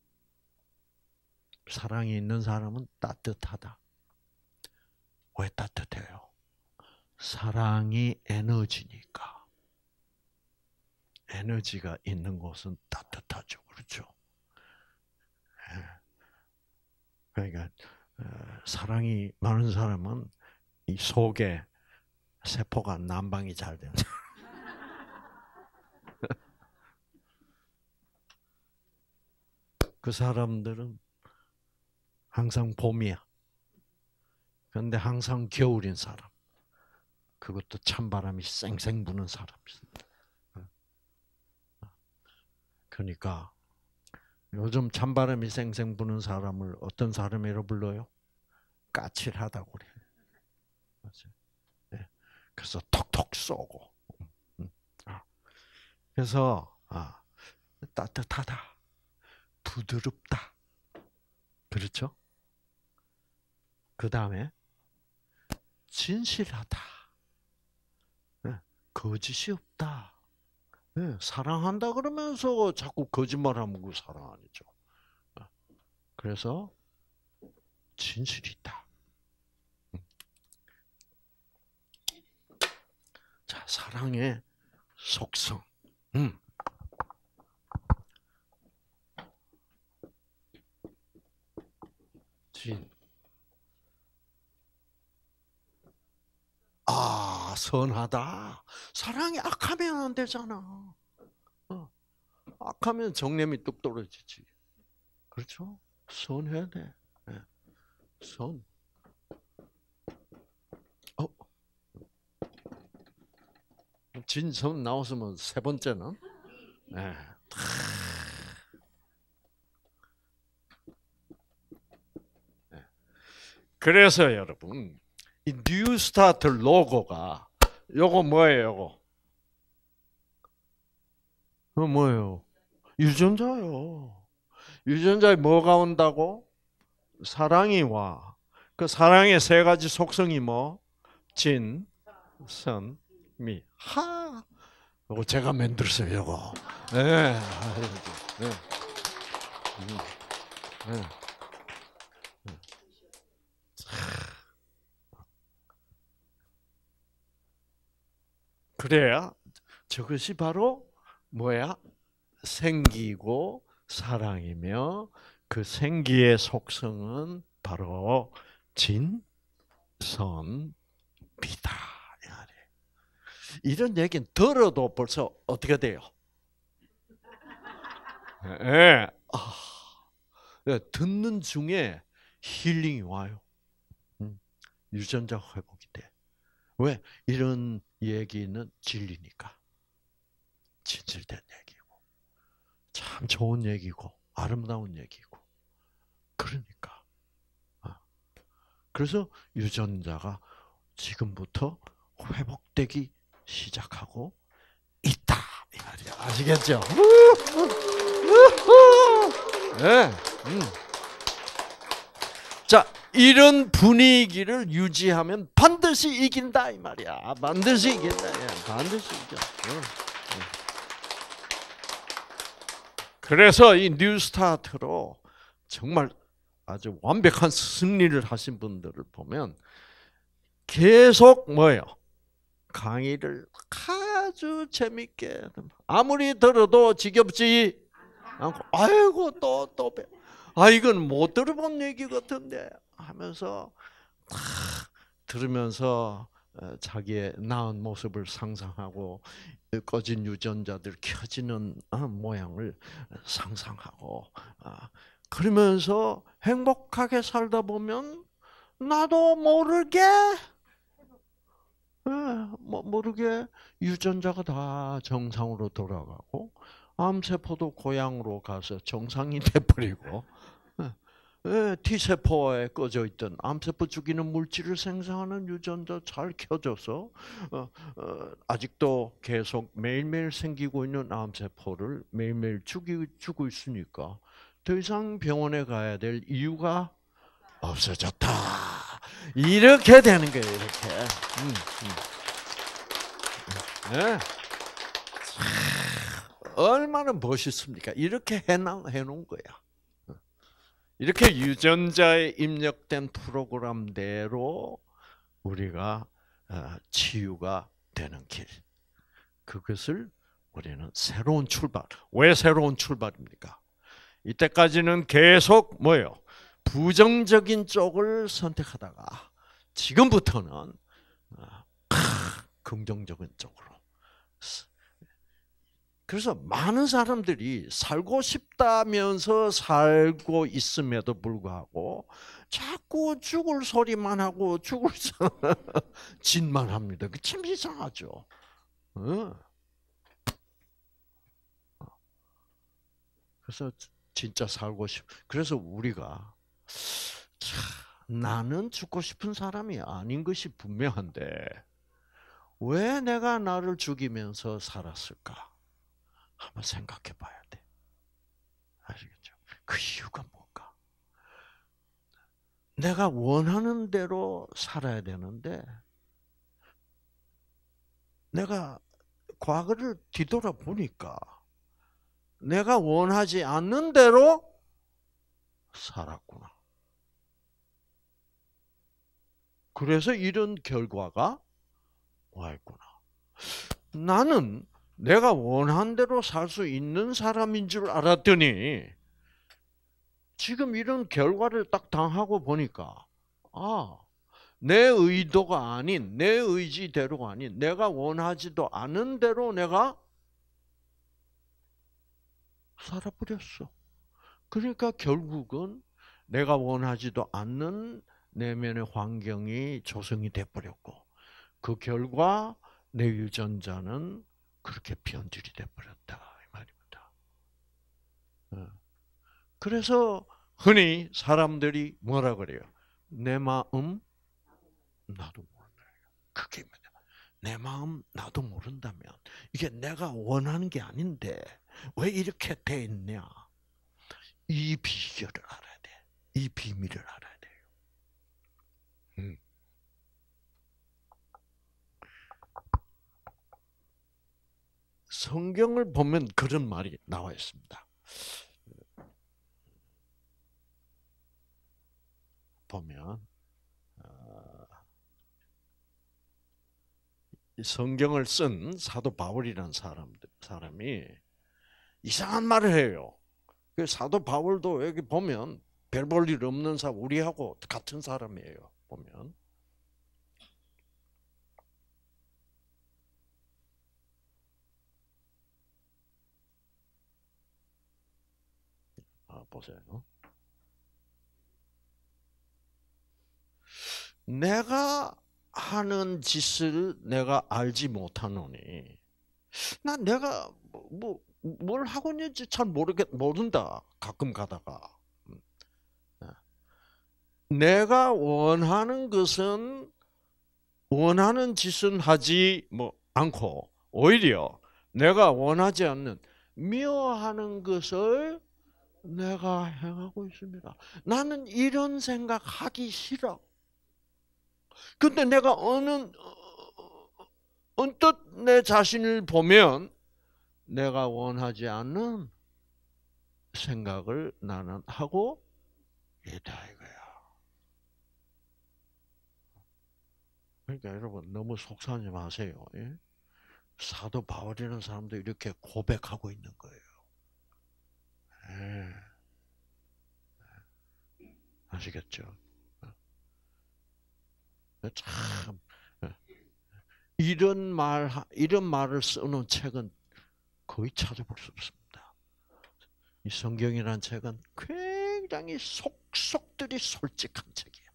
사랑이 있는 사람은 따뜻하다. 왜 따뜻해요? 사랑이 에너지니까. 에너지가 있는 곳은 따뜻하죠. 그렇죠? 예. 그러니까 어, 사랑이 많은 사람은 이 속에 세포가 난방이 잘 되는 그 사람들은 항상 봄이야. 그런데 항상 겨울인 사람. 그것도 찬바람이 쌩쌩 부는 사람입니 그러니까 요즘 찬바람이 쌩쌩 부는 사람을 어떤 사람이라 불러요? 까칠하다고 그래. 요 예. 그래서 톡톡 쏘고. 음. 아. 그래서 아, 따뜻하다. 부드럽다. 그렇죠? 그 다음에 진실하다. 예, 거짓이 없다. 예, 사랑한다 그러면서 자꾸 거짓말하면 그 사랑 아니죠. 예, 그래서 진실이 있다. 자, 사랑의 속성. 음. 주인. 아, 선하다. 사랑이 악하면 안 되잖아. 어. 악하면 정념이 뚝 떨어지지. 그렇죠? 선해야 돼. 예. 선. 어. 진선 나왔으면 세 번째는. 네. 그래서 여러분 이 뉴스타트 로고가 요거 뭐예요? 요거 그 뭐예요? 유전자요. 유전자에 뭐가 온다고? 사랑이 와. 그 사랑의 세 가지 속성이 뭐? 진, 선, 미. 하. 이거 제가 만들었어요, 이거. 네. 네. 음. 네. 그래야 저것이 바로 뭐야? 생기고 사랑이며 그 생기의 속성은 바로 진선비다. 이런 얘기는 들어도 벌써 어떻게 돼요? 예. 예. 아, 듣는 중에 힐링이 와요. 음, 유전자 회복. 왜? 이런 얘기는 진리니까. 진실된 얘기고. 참 좋은 얘기고, 아름다운 얘기고. 그러니까. 아. 그래서 유전자가 지금부터 회복되기 시작하고 있다. 이 말이야. 아시겠죠? 네. 음. 자, 이런 분위기를 유지하면 반드시 이긴다 이 말이야. 반드시 이긴다. 예, 반드시 이겨. 예. 그래서 이 뉴스타트로 정말 아주 완벽한 승리를 하신 분들을 보면 계속 뭐예요? 강의를 아주 재밌게 아무리 들어도 지겹지 않고 아이고 또 또 아 이건 못 들어본 얘기 같은데 하면서 탁 들으면서 어, 자기의 나은 모습을 상상하고 꺼진 유전자들 켜지는 어, 모양을 상상하고 아, 그러면서 행복하게 살다 보면 나도 모르게 예, 모르게 유전자가 다 정상으로 돌아가고 암세포도 고향으로 가서 정상이 돼버리고 T세포에 예, 꺼져 있던 암세포 죽이는 물질을 생성하는 유전자 잘 켜져서 어, 어, 아직도 계속 매일매일 생기고 있는 암세포를 매일매일 죽이, 고 있으니까 더 이상 병원에 가야 될 이유가 없어졌다. 이렇게 되는 거예요, 이렇게. 음, 음. 네. 얼마나 멋있습니까? 이렇게 해놓은 거야. 이렇게 유전자에 입력된 프로그램대로 우리가 어, 치유가 되는 길. 그것을 우리는 새로운 출발. 왜 새로운 출발입니까? 이때까지는 계속 뭐예요? 부정적인 쪽을 선택하다가 지금부터는 어, 긍정적인 쪽으로 그래서 많은 사람들이 살고 싶다면서 살고 있음에도 불구하고 자꾸 죽을 소리만 하고 죽을 짓만 합니다. 그참 이상하죠. 어? 어. 그래서 진짜 살고 싶. 그래서 우리가 나는 죽고 싶은 사람이 아닌 것이 분명한데 왜 내가 나를 죽이면서 살았을까? 한번 생각해 봐야 돼. 아시겠죠? 그 이유가 뭔가? 내가 원하는 대로 살아야 되는데, 내가 과거를 뒤돌아보니까, 내가 원하지 않는 대로 살았구나. 그래서 이런 결과가 와있구나. 나는 내가 원한 대로 살 수 있는 사람인 줄 알았더니 지금 이런 결과를 딱 당하고 보니까 아, 내 의도가 아닌 내 의지대로가 아닌 내가 원하지도 않은 대로 내가 살아버렸어. 그러니까 결국은 내가 원하지도 않는 내면의 환경이 조성이 돼버렸고 그 결과 내 유전자는 그렇게 변질이 돼버렸다. 이 말입니다. 어. 그래서 흔히 사람들이 뭐라 그래요? 내 마음 나도 모른다. 그게 뭐냐? 내 마음 나도 모른다면 이게 내가 원하는 게 아닌데 왜 이렇게 돼 있냐? 이 비결을 알아야 돼. 이 비밀을 알아야 돼요. 음. 성경을 보면 그런 말이 나와 있습니다. 보면 어, 성경을 쓴 사도 바울이라는 사람, 사람이 이상한 말을 해요. 그 사도 바울도 여기 보면 별볼일 없는 사람, 우리하고 같은 사람이에요. 보면 보세요. 내가 하는 짓을 내가 알지 못하노니 나 내가 뭐뭘 뭐, 하고 있는지 잘 모르겠 모른다 가끔 가다가 음. 아. 내가 원하는 것은 원하는 짓은 하지 뭐 않고 오히려 내가 원하지 않는 미워하는 것을 내가 행하고 있습니다. 나는 이런 생각 하기 싫어. 근데 내가 어느 언뜻 내 자신을 보면 내가 원하지 않는 생각을 나는 하고 있다 이거야. 그러니까 여러분 너무 속상하지 마세요. 예? 사도 바울이라는 사람도 이렇게 고백하고 있는 거예요. 네. 아시겠죠? 네. 네, 참 이런 말 이런 말을 쓰는 책은 거의 찾아볼 수 없습니다. 이 성경이라는 책은 굉장히 속속들이 솔직한 책이에요.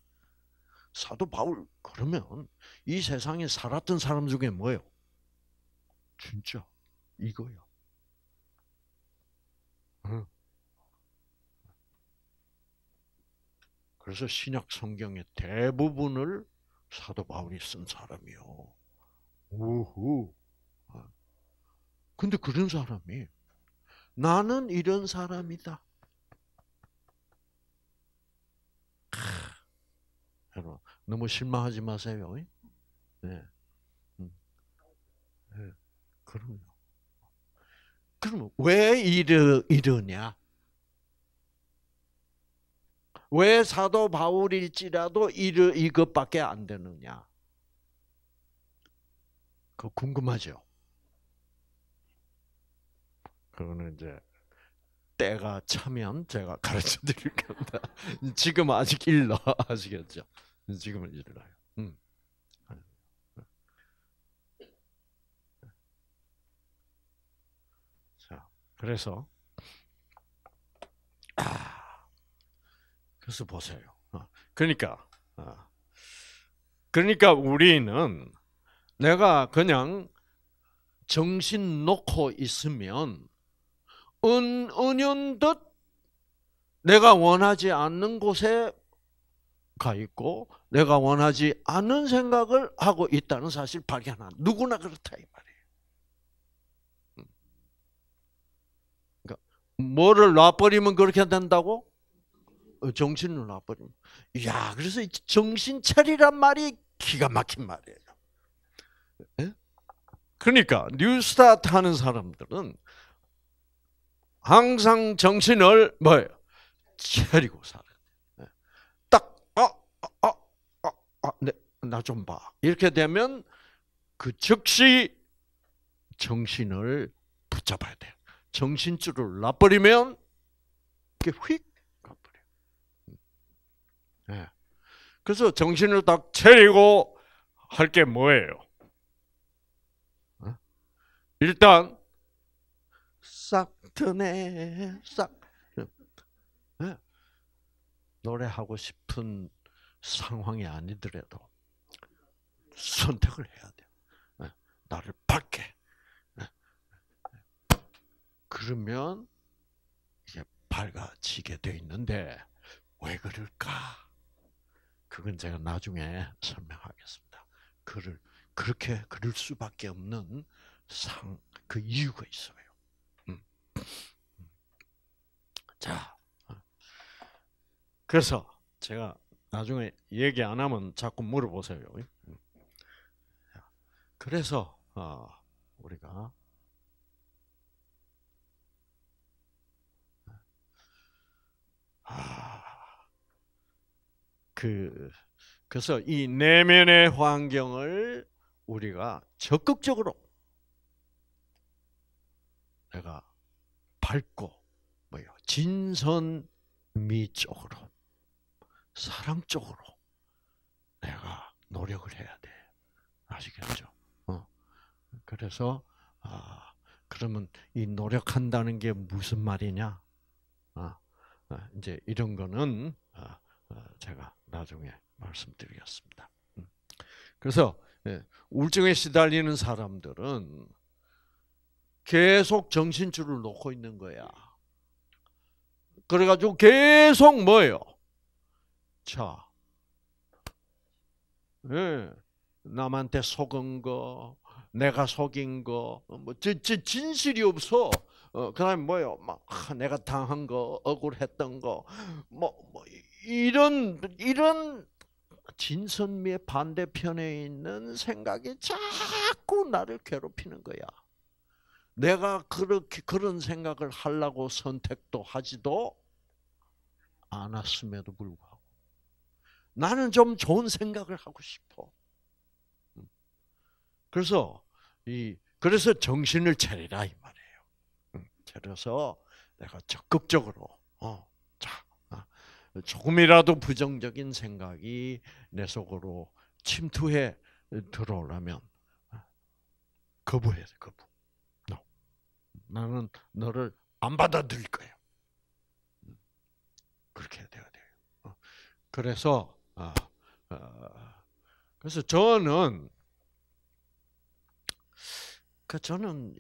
사도 바울 그러면 이 세상에 살았던 사람 중에 뭐요 진짜 이거요. 그래서 신약 성경의 대부분을 사도 바울이 쓴 사람이요. 우후. 아. 근데 그런 사람이 나는 이런 사람이다. 여러분 너무 실망하지 마세요. 예? 네. 음. 네. 그럼요. 그럼 왜 이러, 이러냐? 왜 사도 바울일지라도 이르, 이것밖에 안 되느냐? 그 궁금하죠? 그거는 이제 때가 차면 제가 가르쳐 드릴 겁니다. 지금 아직 일러 아시겠죠? 지금은 일러요. 음. 자, 그래서 아. 그래서 보세요. 어. 그러니까 어. 그러니까 우리는 내가 그냥 정신 놓고 있으면 은 은연듯 내가 원하지 않는 곳에 가 있고 내가 원하지 않는 생각을 하고 있다는 사실 발견한 누구나 그렇다 이 말이에요. 음. 그러니까 뭐를 놔버리면 그렇게 된다고? 어, 정신을 나버리면 야 그래서 정신 차리란 말이 기가 막힌 말이에요. 예? 그러니까 뉴스타트 하는 사람들은 항상 정신을 뭐예요? 차리고 살아딱 아, 아, 아, 아, 나좀 봐. 이렇게 되면 그 즉시 정신을 붙잡아야 돼요. 정신줄을 놔버리면 이게휙 예. 그래서 정신을 딱 차리고 할 게 뭐예요? 어? 일단 싹 트네 싹 예. 노래하고 싶은 상황이 아니더라도 선택을 해야 돼요. 예. 나를 밝게. 그러면 이제 밝아지게 돼 있는데 왜 그럴까? 그건 제가 나중에 설명하겠습니다. 그를 그렇게 그럴 수밖에 없는 상 그 이유가 있어요. 음. 음. 자, 어. 그래서 제가 나중에 얘기 안 하면 자꾸 물어보세요. 음. 그래서 어, 우리가 어, 아. 그 그래서 이 내면의 환경을 우리가 적극적으로 내가 밝고 뭐요 진선미 쪽으로 사랑 쪽으로 내가 노력을 해야 돼 아시겠죠? 어. 그래서 아 그러면 이 노력한다는 게 무슨 말이냐? 아, 아 이제 이런 거는 아, 아, 제가 나중에 말씀드리겠습니다. 음. 그래서 예, 우울증에 시달리는 사람들은 계속 정신줄을 놓고 있는 거야. 그래가지고 계속 뭐예요? 자, 예, 남한테 속은 거, 내가 속인 거, 뭐, 진, 진실이 없어. 어, 그 다음에 뭐요? 막, 내가 당한 거, 억울했던 거, 뭐, 뭐, 이런 이런 진선미의 반대편에 있는 생각이 자꾸 나를 괴롭히는 거야. 내가 그렇게 그런 생각을 하려고 선택도 하지도 않았음에도 불구하고 나는 좀 좋은 생각을 하고 싶어. 음. 그래서 이 그래서 정신을 차리라 이 말이에요. 음. 차려서 내가 적극적으로 어, 조금이라도 부정적인 생각이 내 속으로 침투해 들어오려면 아, 거부해야 돼, 거부. No. 나는 너를 안 받아들일 거야. 그렇게 돼야 돼요. 어. 그래서 아, 아, 그래서 저는 그 저는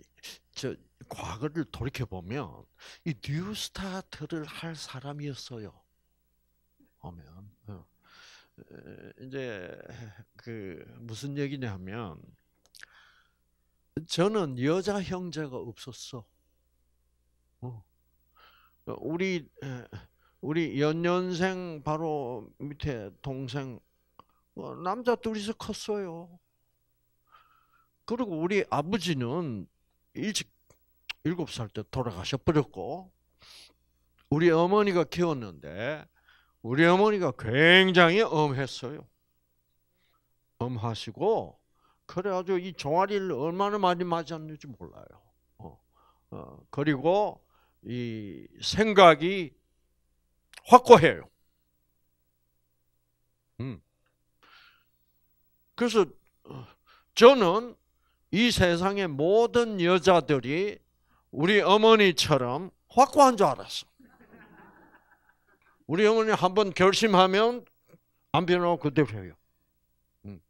저 과거를 돌이켜 보면 이 뉴스타트를 할 사람이었어요. 오면 어. 이제 그 무슨 얘기냐 하면 저는 여자 형제가 없었어. 어. 우리 우리 연년생 바로 밑에 동생 어, 남자 둘이서 컸어요. 그리고 우리 아버지는 일찍 일곱 살 때 돌아가셔 버렸고 우리 어머니가 키웠는데 우리 어머니가 굉장히 엄했어요. 엄하시고 그래가지고 이 종아리를 얼마나 많이 맞았는지 몰라요. 어, 어, 그리고 이 생각이 확고해요. 음. 그래서 어, 저는 이 세상의 모든 여자들이 우리 어머니처럼 확고한 줄 알았어. 우리 어머니 한 번 결심하면 안 변하고 그대로 해요. 음.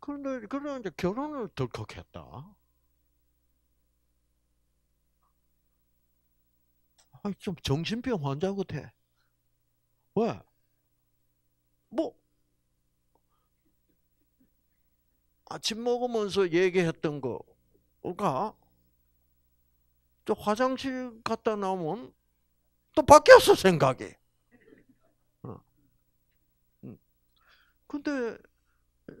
그런데 그런 이제 결혼을 덜컥했다. 아니, 좀 정신병 환자 같아. 왜? 뭐 아침 먹으면서 얘기했던 거가 그러니까 저 화장실 갔다 나오면 또 바뀌었어 생각이. 어. 음. 근데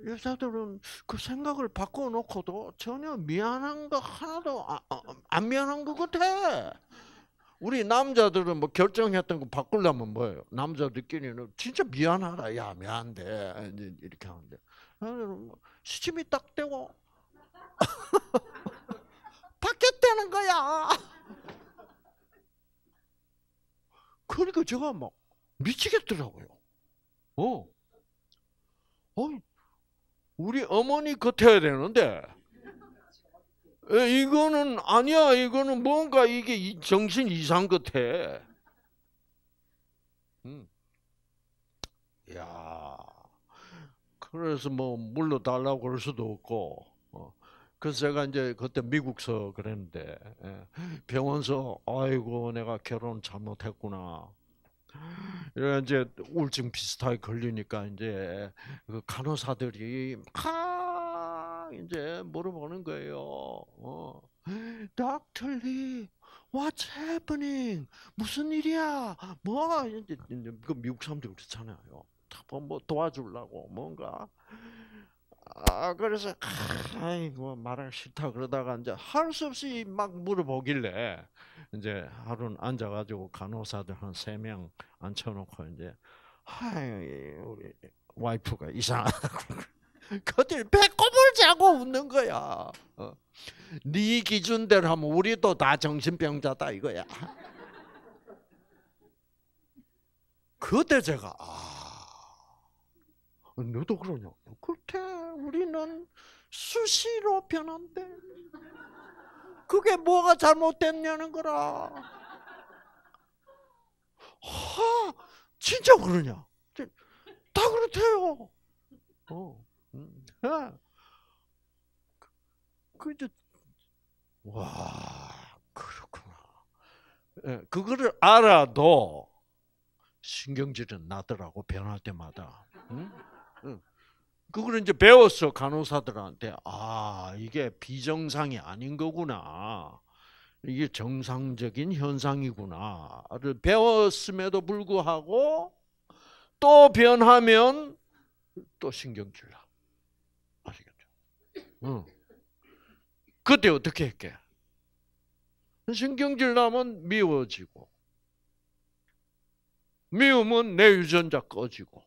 여자들은 그 생각을 바꿔놓고도 전혀 미안한 거 하나도 아, 아, 안 미안한 것 같아. 우리 남자들은 뭐 결정했던 거 바꾸려면 뭐예요? 남자들끼리는 진짜 미안하다. 야, 미안한데. 이렇게 하는데. 뭐 시침이 딱 되고. 바뀌었 다 되는 거야. 그러니까 제가 막 미치겠더라고요. 어. 어, 우리 어머니 같아야 되는데, 이거는 아니야. 이거는 뭔가 이게 정신 이상 같아. 음. 야. 그래서 뭐 물러달라고 그럴 수도 없고 어. 그래서 제가 이제 그때 미국서 그랬는데 예. 병원서 아이고 내가 결혼 잘못했구나. 이래 이제 우울증 비슷하게 걸리니까 이제 그 간호사들이 막 이제 물어보는 거예요. 닥 d 리 Lee, what's happening? 무슨 일이야? 뭐이 이제 그 미국 사람들 그렇잖아요. 뭐, 뭐 도와주려고 뭔가 아 그래서 아, 아이 뭐 말하기 싫다 그러다가 이제 할 수 없이 막 물어보길래 이제 하루는 앉아가지고 간호사들 한 세 명 앉혀놓고 이제 아이 우리 와이프가 이상하다고 그들 배꼽을 자고 웃는 거야. 어. 네 기준대로 하면 우리도 다 정신병자다 이거야. 그때 제가 아. 너도 그러냐고. 그때 우리는 수시로 변한대. 그게 뭐가 잘못됐냐는 거라. 하, 진짜 그러냐? 다 그렇대요. 어. 네. 음, 예. 그와 그 그렇구나. 예, 그거를 알아도 신경질은 나더라고 변할 때마다. 응? 그걸 이제 배웠어 간호사들한테 아 이게 비정상이 아닌 거구나 이게 정상적인 현상이구나를 배웠음에도 불구하고 또 변하면 또 신경질 나 아시겠죠? 응. 그때 어떻게 할게? 신경질 나면 미워지고 미움은 내 유전자 꺼지고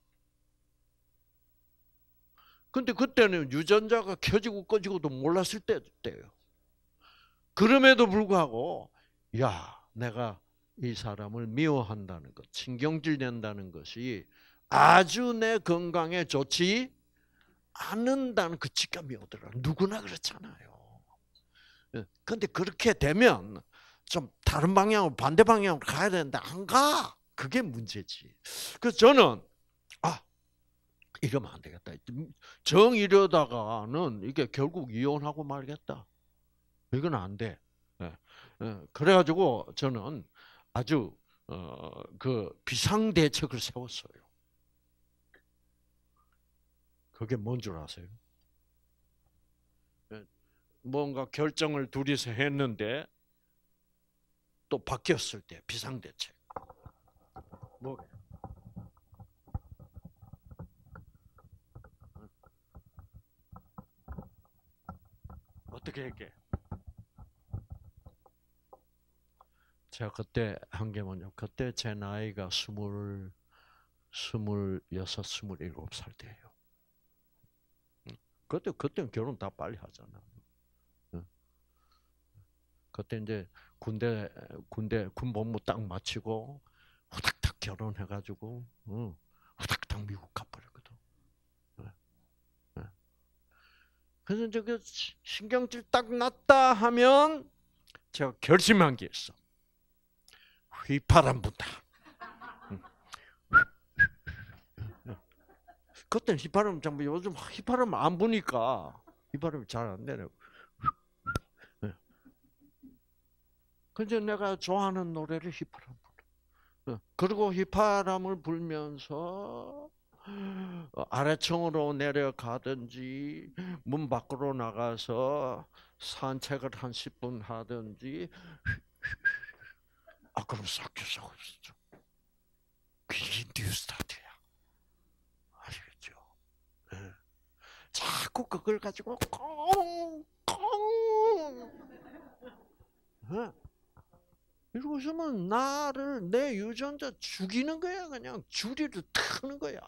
근데 그때는 유전자가 켜지고 꺼지고도 몰랐을 때예요. 그럼에도 불구하고 야 내가 이 사람을 미워한다는 것, 신경질 낸다는 것이 아주 내 건강에 좋지 않는다는 그 직감이 오더라. 누구나 그렇잖아요. 예, 근데 그렇게 되면 좀 다른 방향으로 반대 방향으로 가야 되는데 안 가. 그게 문제지. 그래서 저는 이러면 안 되겠다. 음, 정이려다가는 이게 결국 이혼하고 말겠다. 이건 안 돼. 예, 예. 그래가지고 저는 아주 어, 그 비상 대책을 세웠어요. 그게 뭔 줄 아세요? 예, 뭔가 결정을 둘이서 했는데 또 바뀌었을 때 비상 대책. 뭐 어떻게 할게? 제가 그때 한 게뭐냐 그때 제 나이가 스물 스물여섯, 스물일곱 살 때예요. 그때 그때는 결혼 다 빨리 하잖아. 그때 이제 군대 군대 군복무 딱 마치고 후닥닥 결혼해가지고 후닥닥 미국 가 그래서 저기 신경질 딱 났다 하면 제가 결심한 게 있어. 휘파람 분다. 그때는 휘파람 장부 요즘 휘파람 안 부니까 휘파람이 잘안 되네. 근데 내가 좋아하는 노래를 휘파람 불러. 어, 그리고 휘파람을 불면서 어, 아래층으로 내려가든지 문 밖으로 나가서 산책을 한 10분 하든지 아 그럼 삭혀서 없어져. 귀신 뉴스타트야. 아시겠죠? 네. 자꾸 그걸 가지고 콩콩 네. 예? 이러시면 나를 내 유전자 죽이는 거야 그냥 주리를 트는 거야.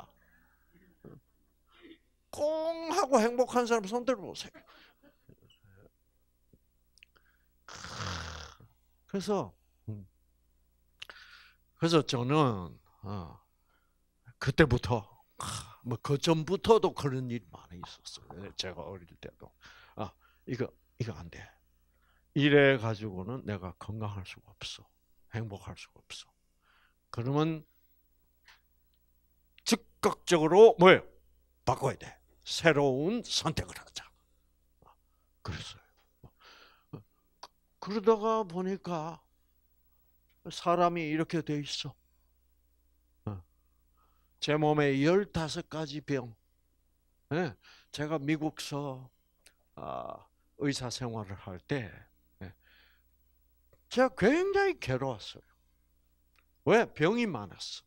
꽁 하고 행복한 사람 손 들어보세요. 그래서 음. 그래서 저는 어, 그때부터 뭐 그 전부터도 그런 일이 많이 있었어요. 제가 어릴 때도 아 이거 이거 안 돼. 이래 가지고는 내가 건강할 수가 없어, 행복할 수가 없어. 그러면 즉각적으로 뭐예요? 바꿔야 돼. 새로운 선택을 하자. 그랬어요. 그러다가 보니까 사람이 이렇게 돼 있어. 제 몸에 15가지 병. 예, 제가 미국서 아, 의사 생활을 할 때, 예, 제가 굉장히 괴로웠어요. 왜? 병이 많았어.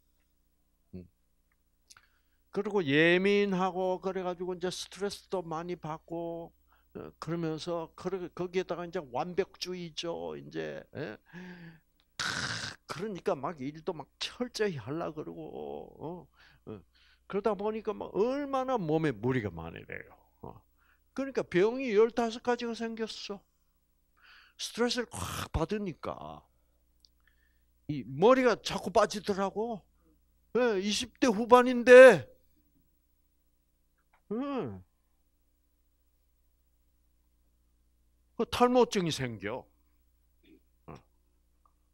그리고 예민하고 그래가지고 이제 스트레스도 많이 받고 어, 그러면서 거기에다가 이제 완벽주의죠. 이제 예? 그러니까 막 일도 막 철저히 하려 그러고 어, 어. 그러다 보니까 막 얼마나 몸에 무리가 많이 돼요. 그러니까 병이 열다섯 가지가 생겼어. 스트레스를 확 받으니까 이 머리가 자꾸 빠지더라고. 20대 예, 후반인데 응. 음. 그 탈모증이 생겨. 어.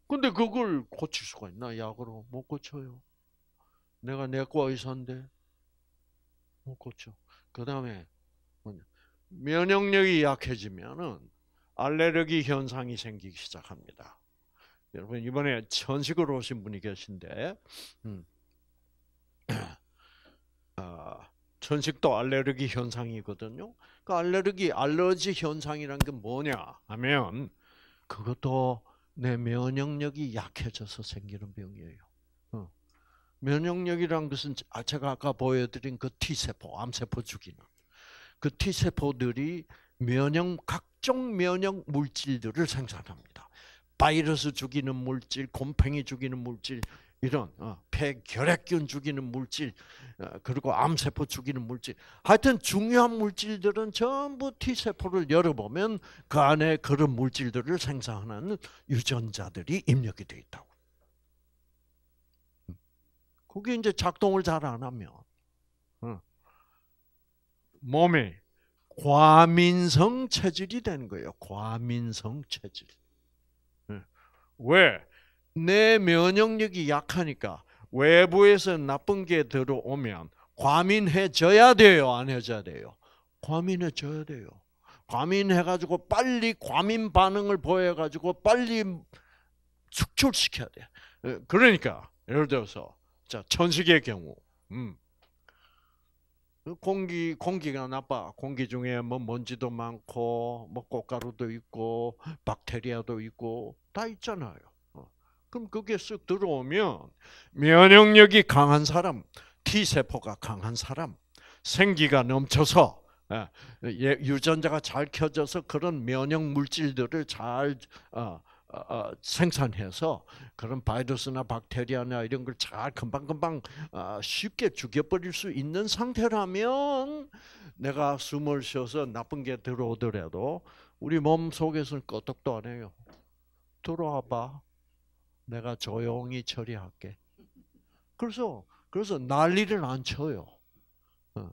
근데 그걸 고칠 수가 있나? 약으로 못 고쳐요. 내가 내과 의사인데 못 고쳐. 그 다음에 면역력이 약해지면은 알레르기 현상이 생기기 시작합니다. 여러분 이번에 천식으로 오신 분이 계신데, 음, 아, 천식도 알레르기 현상이거든요. 그 알레르기 알러지 현상이란 게 뭐냐 하면 그것도 내 면역력이 약해져서 생기는 병이에요. 어. 면역력이란 것은 아, 제가 아까 보여드린 그 T세포, 암세포 죽이는 그 T세포들이 면역, 각종 면역 물질들을 생산합니다. 바이러스 죽이는 물질, 곰팡이 죽이는 물질, 이런 어, 폐결핵균 죽이는 물질 어, 그리고 암세포 죽이는 물질 하여튼 중요한 물질들은 전부 T세포를 열어보면 그 안에 그런 물질들을 생산하는 유전자들이 입력이 되어 있다고. 그게 이제 작동을 잘 안 하면 어, 몸이 과민성 체질이 되는 거예요. 과민성 체질. 예. 왜? 내 면역력이 약하니까 외부에서 나쁜 게 들어오면 과민해져야 돼요, 안 해져야 돼요? 과민해져야 돼요. 과민해가지고 빨리 과민 반응을 보여가지고 빨리 축출시켜야 돼. 어, 그러니까 예를 들어서 자 천식의 경우, 음. 그 공기 공기가 나빠 공기 중에 뭐 먼지도 많고 뭐 꽃가루도 있고 박테리아도 있고 다 있잖아요. 그럼 그게 쓱 들어오면 면역력이 강한 사람, T세포가 강한 사람, 생기가 넘쳐서 예, 예, 유전자가 잘 켜져서 그런 면역 물질들을 잘 어, 어, 어, 생산해서 그런 바이러스나 박테리아나 이런 걸 잘 금방금방 쉽게 죽여버릴 수 있는 상태라면 내가 숨을 쉬어서 나쁜 게 들어오더라도 우리 몸 속에서는 끄덕도안 해요. 들어와 봐. 내가 조용히 처리할게. 그래서 그래서 난리를 안 쳐요. 어.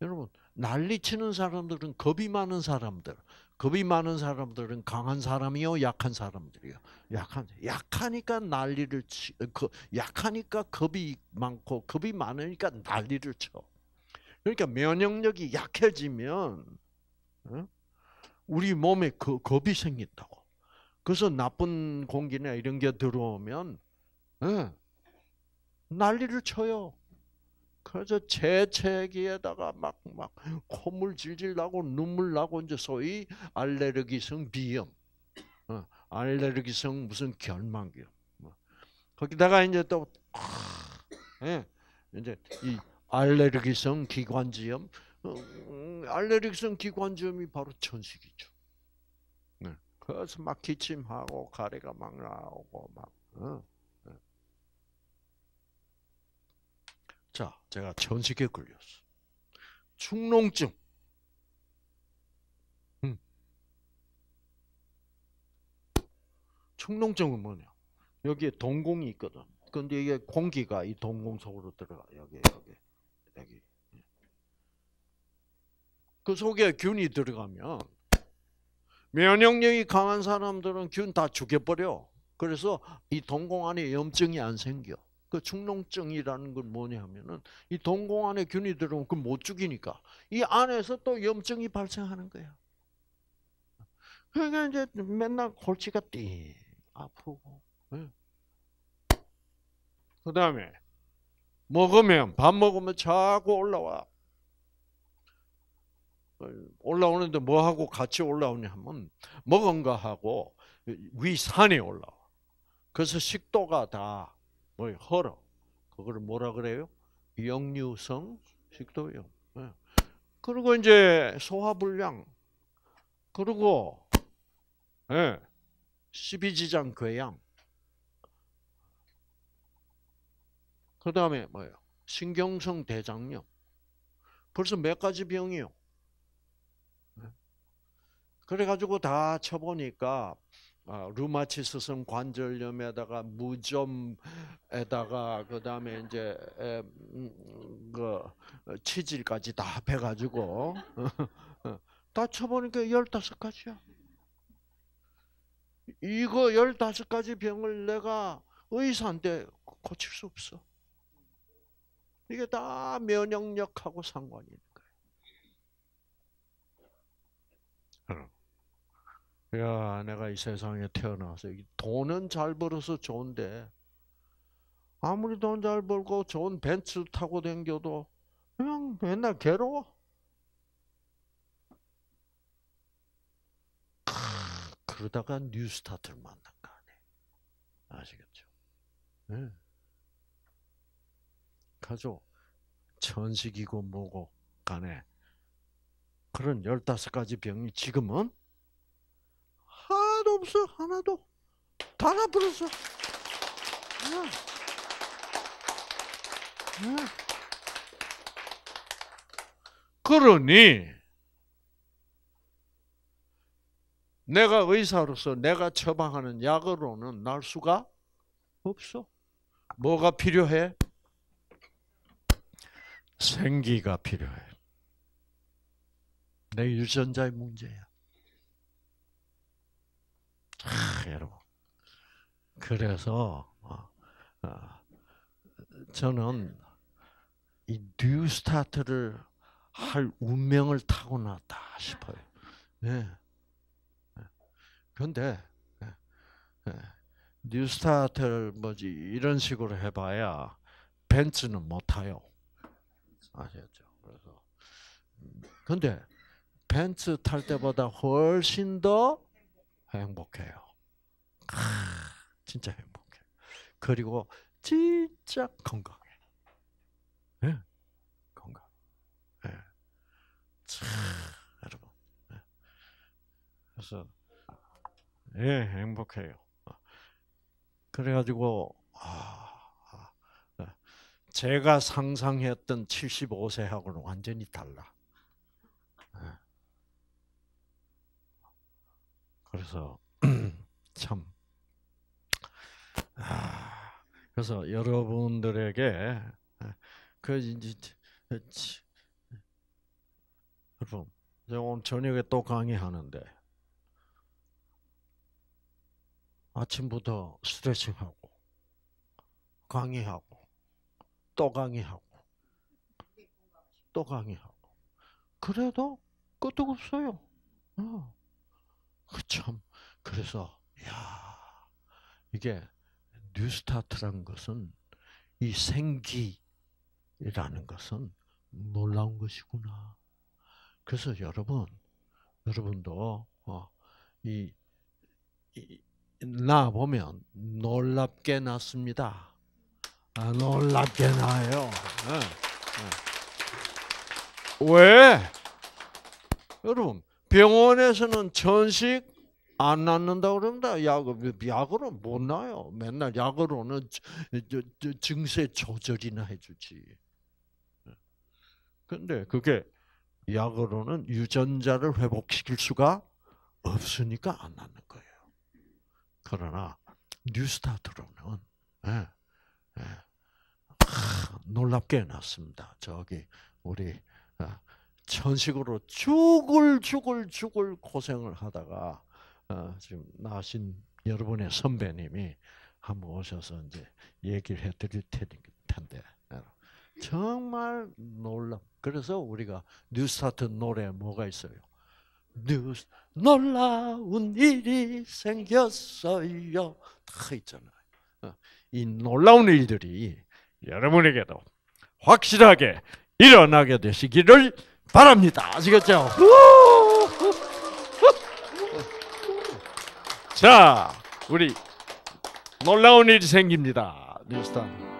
여러분 난리 치는 사람들은 겁이 많은 사람들, 겁이 많은 사람들은 강한 사람이요, 약한 사람들이요. 약한 약하니까 난리를 치, 그 약하니까 겁이 많고 겁이 많으니까 난리를 쳐. 그러니까 면역력이 약해지면 어? 우리 몸에 그 겁이 생긴다고. 그래서 나쁜 공기나 이런 게 들어오면 네, 난리를 쳐요. 그래서 재채기에다가 막막 콧물 질질 나고 눈물 나고 이제 소위 알레르기성 비염, 어, 알레르기성 무슨 결막염. 뭐. 거기다가 이제 또 아, 예, 이제 이 알레르기성 기관지염, 어, 음, 알레르기성 기관지염이 바로 천식이죠. 그래서 막 기침하고 가래가 막 나오고 막. 자, 제가 천식에 걸렸어. 축농증. 음. 축농증은 뭐냐? 여기에 동공이 있거든. 근데 이게 공기가 이 동공 속으로 들어가. 여기, 여기, 여기. 예. 그 속에 균이 들어가면 면역력이 강한 사람들은 균 다 죽여버려. 그래서 이 동공 안에 염증이 안 생겨. 그 축농증이라는 건 뭐냐 하면은 이 동공 안에 균이 들어오면 그 못 죽이니까 이 안에서 또 염증이 발생하는 거야. 그러니까 이제 맨날 골치가 띠 아프고. 예. 그 다음에 먹으면 밥 먹으면 자고 올라와. 올라오는데 뭐하고 같이 올라오냐 하면 먹은 거하고 위산이 올라와. 그래서 식도가 다뭐 헐어. 그걸 뭐라 그래요? 역류성 식도염. 예. 그리고 이제 소화불량. 그리고 예. 십이지장 궤양. 그다음에 뭐예요? 신경성 대장염. 벌써 몇 가지 병이요. 그래가지고 다 쳐보니까 아, 루마치스성 관절염에다가 무좀에다가 그 다음에 이제 음, 그 치질까지 다 합해가지고 다 쳐보니까 열다섯 가지야. 이거 열다섯 가지 병을 내가 의사한테 고칠 수 없어. 이게 다 면역력하고 상관이 있는 야, 내가 이 세상에 태어나서 돈은 잘 벌어서 좋은데 아무리 돈 잘 벌고 좋은 벤츠 타고 댕겨도 그냥 맨날 괴로워. 크, 그러다가 뉴스타트를 만난 거 아니에요. 아시겠죠? 네. 가족 천식이고 뭐고 간에 그런 15가지 병이 지금은 하나도 없어, 하나도. 다 나버렸어. 그러니, 내가 의사로서 내가 처방하는 약으로는 날 수가 없어. 뭐가 필요해? 생기가 필요해. 내 유전자의 문제야. 아, 여러분. 그래서 어, 어, 저는 이 뉴스타트를 할 운명을 타고났다 싶어요. 예. 예. 그데 예, 예. 뉴스타트를 뭐지 이런 식으로 해봐야 벤츠는 못 타요. 아셨죠? 그래서 근데 음, 벤츠 탈 때보다 훨씬 더 행복해요. 아, 진짜 행복해. 그리고 진짜 건강해. 네? 건강. 예. 네. 참, 여러분. 네. 그래서 예, 행복해요. 어. 그래가지고 아, 아 예. 제가 상상했던 75세하고는 완전히 달라. 그래서 참 아, 그래서 여러분들에게 아, 그 이제 여러분 제가 오늘 저녁에 또 강의하는데 아침부터 스트레칭하고 강의하고 또 강의하고 또 강의하고 그래도 끄떡 없어요. 어. 그 참 그래서 야 이게 뉴스타트라 것은 이 생기라는 것은 놀라운 것이구나. 그래서 여러분 여러분도 어, 이, 이, 나 보면 놀랍게 났습니다. 아, 놀랍게 나요. 네. 네. 왜? 여러분 병원에서는 전식안 낫는다 그럽니다. 약으 약으로 못 나요. 맨날 약으로는 증세 조절이나 해주지. 근데 그게 약으로는 유전자를 회복시킬 수가 없으니까 안 낫는 거예요. 그러나 뉴스타트로는 예, 예. 아, 놀랍게 낫습니다 저기 우리 아, 천식으로 죽을 죽을 죽을 고생을 하다가 어, 지금 나신 여러분의 선배님이 한번 오셔서 이제 얘기를 해드릴 텐데 정말 놀랍. 그래서 우리가 뉴스타트 노래 뭐가 있어요? 뉴 놀라운 일이 생겼어요. 다 있잖아요. 어, 이 놀라운 일들이 여러분에게도 확실하게 일어나게 되시기를 바랍니다. 아시겠죠? 자, 우리 놀라운 일이 생깁니다. 뉴스타.